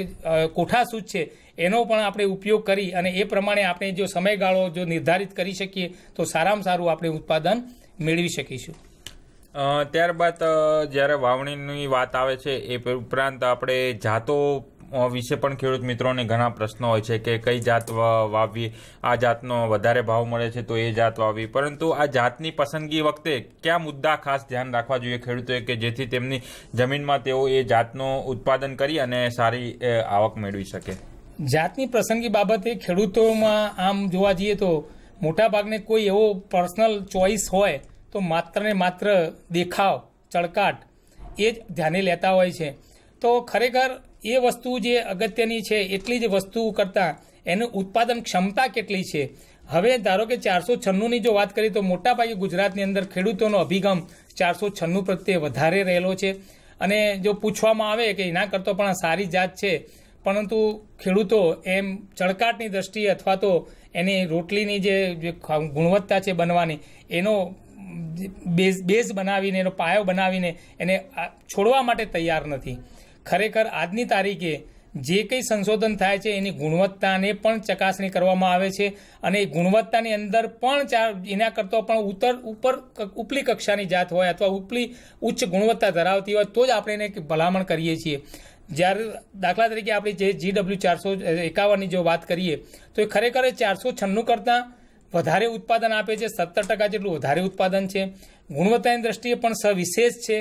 S2: કોઠાસૂચ છે એનો પણ આપણે ઉપયોગ કરી અને એ પ્રમાણે આપણે જો સમયગાળો જો નિર્ધારિત કરી શકીએ તો સારામાં સારું આપણે ઉત્પાદન મેળવી શકીશું
S1: ત્યારબાદ જ્યારે વાવણીની વાત આવે છે એ ઉપરાંત આપણે જાતો વિશે પણ ખેડૂત મિત્રોને ઘણા પ્રશ્નો હોય છે કે કઈ જાત વાવવી આ જાતનો વધારે ભાવ મળે છે તો એ જાત વાવવી પરંતુ આ જાતની પસંદગી વખતે કયા મુદ્દા ખાસ ધ્યાન રાખવા જોઈએ ખેડૂતોએ કે જેથી તેમની જમીનમાં તેઓ એ જાતનું ઉત્પાદન કરી અને સારી આવક મેળવી શકે
S2: જાતની પસંદગી બાબતે ખેડૂતોમાં આમ જોવા જઈએ તો મોટાભાગને કોઈ એવો પર્સનલ ચોઈસ હોય તો માત્ર ને માત્ર દેખાવ ચળકાટ એ જ ધ્યાને લેતા હોય છે તો ખરેખર એ વસ્તુ જે અગત્યની છે એટલી જ વસ્તુ કરતાં એનું ઉત્પાદન ક્ષમતા કેટલી છે હવે ધારો કે ચારસો છન્નુંની જો વાત કરીએ તો મોટાભાગે ગુજરાતની અંદર ખેડૂતોનો અભિગમ ચારસો છન્નું પ્રત્યે વધારે રહેલો છે અને જો પૂછવામાં આવે કે એના કરતો પણ સારી જાત છે પરંતુ ખેડૂતો એમ ચળકાટની દ્રષ્ટિએ અથવા તો એની રોટલીની જે ગુણવત્તા છે બનવાની એનો બેઝ બેઝ બનાવીને એનો પાયો બનાવીને એને છોડવા માટે તૈયાર નથી ખરેખર આજની તારીખે જે કંઈ સંશોધન થાય છે એની ગુણવત્તાને પણ ચકાસણી કરવામાં આવે છે અને એ ગુણવત્તાની અંદર પણ ચાર એના કરતો પણ ઉત્તર ઉપર ઉપલી કક્ષાની જાત હોય અથવા ઉપલી ઉચ્ચ ગુણવત્તા ધરાવતી હોય તો જ આપણે એને ભલામણ કરીએ છીએ જ્યારે દાખલા તરીકે આપણે જે જીડબલ્યુ ચારસો એકાવનની જો વાત કરીએ તો એ ખરેખર એ ચારસો છન્નું કરતાં વધારે ઉત્પાદન આપે છે સત્તર ટકા જેટલું વધારે ઉત્પાદન છે ગુણવત્તાની દ્રષ્ટિએ પણ સવિશેષ છે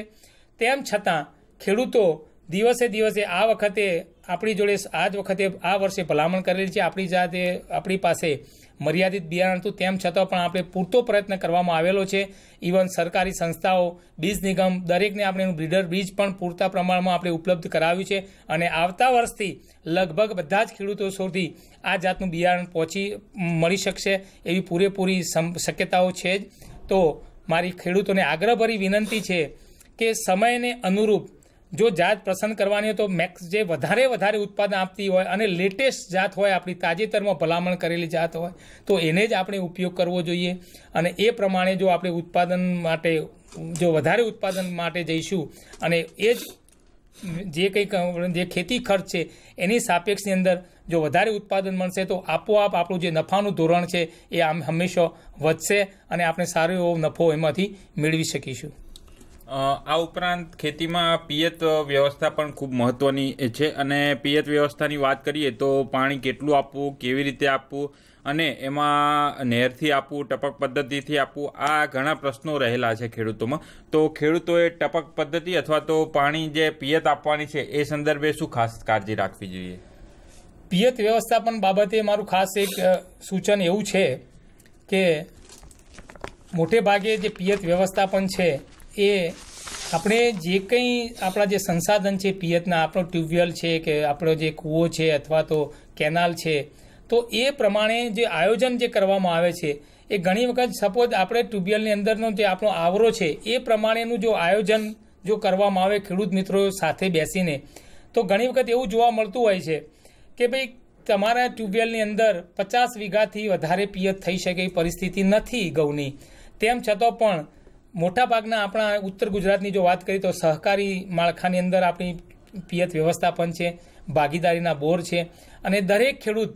S2: તેમ છતાં ખેડૂતો દિવસે દિવસે આ વખતે આપણી જોડે આ જ વખતે આ વર્ષે ભલામણ કરેલી છે આપણી જાતે આપણી પાસે મર્યાદિત બિયારણ હતું તેમ છતાં પણ આપણે પૂરતો પ્રયત્ન કરવામાં આવેલો છે ઇવન સરકારી સંસ્થાઓ બીજ નિગમ દરેકને આપણે બ્રીડર બીજ પણ પૂરતા પ્રમાણમાં આપણે ઉપલબ્ધ કરાવ્યું છે અને આવતા વર્ષથી લગભગ બધા જ ખેડૂતો સુધી આ જાતનું બિયારણ પહોંચી મળી શકશે એવી પૂરેપૂરી શક્યતાઓ છે જ તો મારી ખેડૂતોને આગ્રહભરી વિનંતી છે કે સમયને અનુરૂપ જો જાત પસંદ કરવાની હોય તો મેક્સ જે વધારે વધારે ઉત્પાદન આપતી હોય અને લેટેસ્ટ જાત હોય આપણી તાજેતરમાં ભલામણ કરેલી જાત હોય તો એને જ આપણે ઉપયોગ કરવો જોઈએ અને એ પ્રમાણે જો આપણે ઉત્પાદન માટે જો વધારે ઉત્પાદન માટે જઈશું અને એ જ જે કંઈક જે ખેતી ખર્ચ છે એની સાપેક્ષની અંદર જો વધારે ઉત્પાદન મળશે તો આપોઆપ આપણું જે નફાનું ધોરણ છે એ આમ હંમેશા વધશે અને આપણે સારો એવો નફો એમાંથી મેળવી શકીશું
S1: આ ઉપરાંત ખેતીમાં પિયત વ્યવસ્થા પણ ખૂબ મહત્ત્વની છે અને પિયત વ્યવસ્થાની વાત કરીએ તો પાણી કેટલું આપવું કેવી રીતે આપવું અને એમાં નહેરથી આપવું ટપક પદ્ધતિથી આપવું આ ઘણા પ્રશ્નો રહેલા છે ખેડૂતોમાં તો ખેડૂતોએ ટપક પદ્ધતિ અથવા તો પાણી જે પિયત આપવાની છે એ સંદર્ભે શું ખાસ કાળજી રાખવી જોઈએ
S2: પિયત વ્યવસ્થાપન બાબતે મારું ખાસ એક સૂચન એવું છે કે મોટે ભાગે જે પિયત વ્યવસ્થાપન છે એ આપણે જે કંઈ આપણા જે સંસાધન છે પિયતના આપણો ટ્યુબવેલ છે કે આપણો જે કૂવો છે અથવા તો કેનાલ છે તો એ પ્રમાણે જે આયોજન જે કરવામાં આવે છે એ ઘણી વખત સપોઝ આપણે ટ્યુબવેલની અંદરનો જે આપણો આવરો છે એ પ્રમાણેનું જો આયોજન જો કરવામાં આવે ખેડૂત મિત્રો સાથે બેસીને તો ઘણી વખત એવું જોવા મળતું હોય છે કે ભાઈ તમારા ટ્યુબવેલની અંદર પચાસ વીઘાથી વધારે પિયત થઈ શકે એવી પરિસ્થિતિ નથી ઘઉંની તેમ છતાં પણ મોટાભાગના આપણા ઉત્તર ગુજરાતની જો વાત કરીએ તો સહકારી માળખાની અંદર આપણી પિયત વ્યવસ્થાપન છે ભાગીદારીના બોર છે અને દરેક ખેડૂત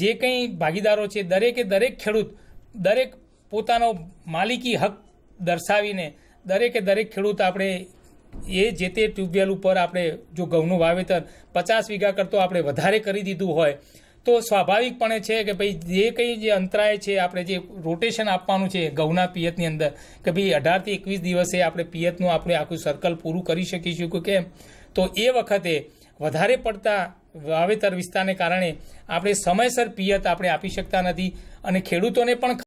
S2: જે કંઈ ભાગીદારો છે દરેકે દરેક ખેડૂત દરેક પોતાનો માલિકી હક દર્શાવીને દરેકે દરેક ખેડૂત આપણે એ જે તે ટ્યુબવેલ ઉપર આપણે જો ઘઉંનું વાવેતર પચાસ વીઘા કરતો આપણે વધારે કરી દીધું હોય તો સ્વાભાવિકપણે છે કે ભાઈ જે કંઈ જે અંતરાય છે આપણે જે રોટેશન આપવાનું છે ઘઉંના પિયતની અંદર કે ભાઈ અઢારથી એકવીસ દિવસે આપણે પિયતનું આપણે આખું સર્કલ પૂરું કરી શકીશું કે કેમ તો એ વખતે વધારે પડતા વાવેતર વિસ્તારને કારણે આપણે સમયસર પિયત આપણે આપી શકતા નથી અને ખેડૂતોને પણ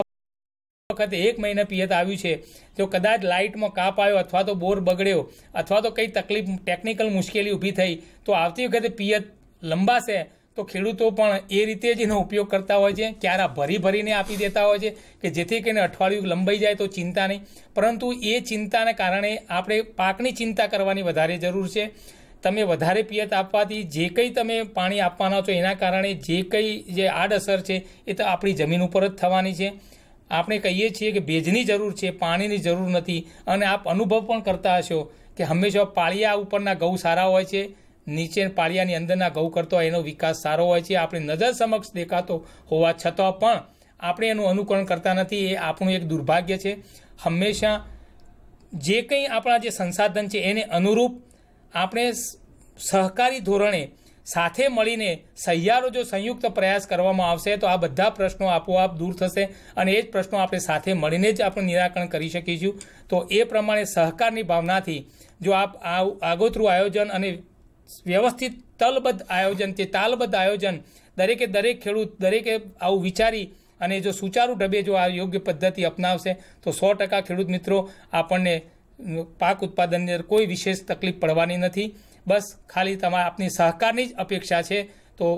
S2: વખતે એક મહિને પિયત આવ્યું છે જો કદાચ લાઇટમાં કાપ આવ્યો અથવા તો બોર બગડ્યો અથવા તો કંઈ તકલીફ ટેકનિકલ મુશ્કેલી ઊભી થઈ તો આવતી વખતે પિયત લંબાશે તો ખેડૂતો પણ એ રીતે જ એનો ઉપયોગ કરતા હોય છે ક્યારા ભરી ભરીને આપી દેતા હોય છે કે જેથી કરીને અઠવાડિયું લંબાઈ જાય તો ચિંતા નહીં પરંતુ એ ચિંતાને કારણે આપણે પાકની ચિંતા કરવાની વધારે જરૂર છે તમે વધારે પિયત આપવાથી જે કંઈ તમે પાણી આપવાના છો એના કારણે જે કંઈ જે આડઅસર છે એ તો આપણી જમીન ઉપર જ થવાની છે આપણે કહીએ છીએ કે ભેજની જરૂર છે પાણીની જરૂર નથી અને આપ અનુભવ પણ કરતા હશો કે હંમેશા પાળિયા ઉપરના ઘઉં સારા હોય છે નીચે પાળિયાની અંદરના ઘઉં કરતો એનો વિકાસ સારો હોય છે આપણે નજર સમક્ષ દેખાતો હોવા છતાં પણ આપણે એનું અનુકરણ કરતા નથી એ આપણું એક દુર્ભાગ્ય છે હંમેશા જે કંઈ આપણા જે સંસાધન છે એને અનુરૂપ આપણે સહકારી ધોરણે સાથે મળીને સહિયારો જો સંયુક્ત પ્રયાસ કરવામાં આવશે તો આ બધા પ્રશ્નો આપોઆપ દૂર થશે અને એ જ પ્રશ્નો આપણે સાથે મળીને જ આપણે નિરાકરણ કરી શકીશું તો એ પ્રમાણે સહકારની ભાવનાથી જો આપ આગોતરું આયોજન અને વ્યવસ્થિત તલબદ્ધ આયોજન તે તાલબદ્ધ આયોજન દરેકે દરેક ખેડૂત દરેકે આવું વિચારી અને જો સુચારુ ઢબે જો આ યોગ્ય પદ્ધતિ અપનાવશે તો સો ટકા ખેડૂત મિત્રો આપણને પાક ઉત્પાદનની કોઈ વિશેષ તકલીફ પડવાની નથી બસ ખાલી તમારા આપની સહકારની જ અપેક્ષા છે તો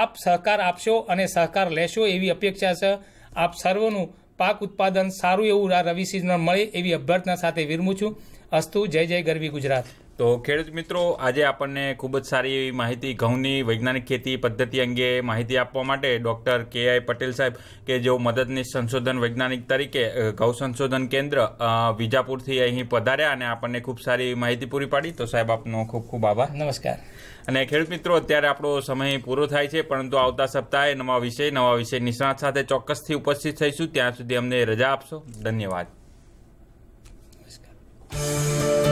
S2: આપ સહકાર આપશો અને સહકાર લેશો એવી અપેક્ષા છે આપ સર્વનું પાક ઉત્પાદન સારું એવું આ રવિ સિઝનમાં મળે એવી અભ્યર્થના સાથે વિરમું છું અસ્તુ જય જય ગરવી ગુજરાત
S1: તો ખેડૂત મિત્રો આજે આપણને ખૂબ જ સારી એવી માહિતી ઘઉંની વૈજ્ઞાનિક ખેતી પદ્ધતિ અંગે માહિતી આપવા માટે ડૉક્ટર કે આઈ પટેલ સાહેબ કે જેઓ મદદનીશ સંશોધન વૈજ્ઞાનિક તરીકે ઘઉં સંશોધન કેન્દ્ર વિજાપુરથી અહીં પધાર્યા અને આપણને ખૂબ સારી માહિતી પૂરી પાડી તો સાહેબ આપનો ખૂબ ખૂબ આભાર નમસ્કાર અને ખેડૂત મિત્રો અત્યારે આપણો સમય પૂરો થાય છે પરંતુ આવતા સપ્તાહે નવા વિષય નવા વિષય નિષ્ણાત સાથે ચોક્કસથી ઉપસ્થિત થઈશું ત્યાં સુધી અમને રજા આપશો ધન્યવાદ નમસ્કાર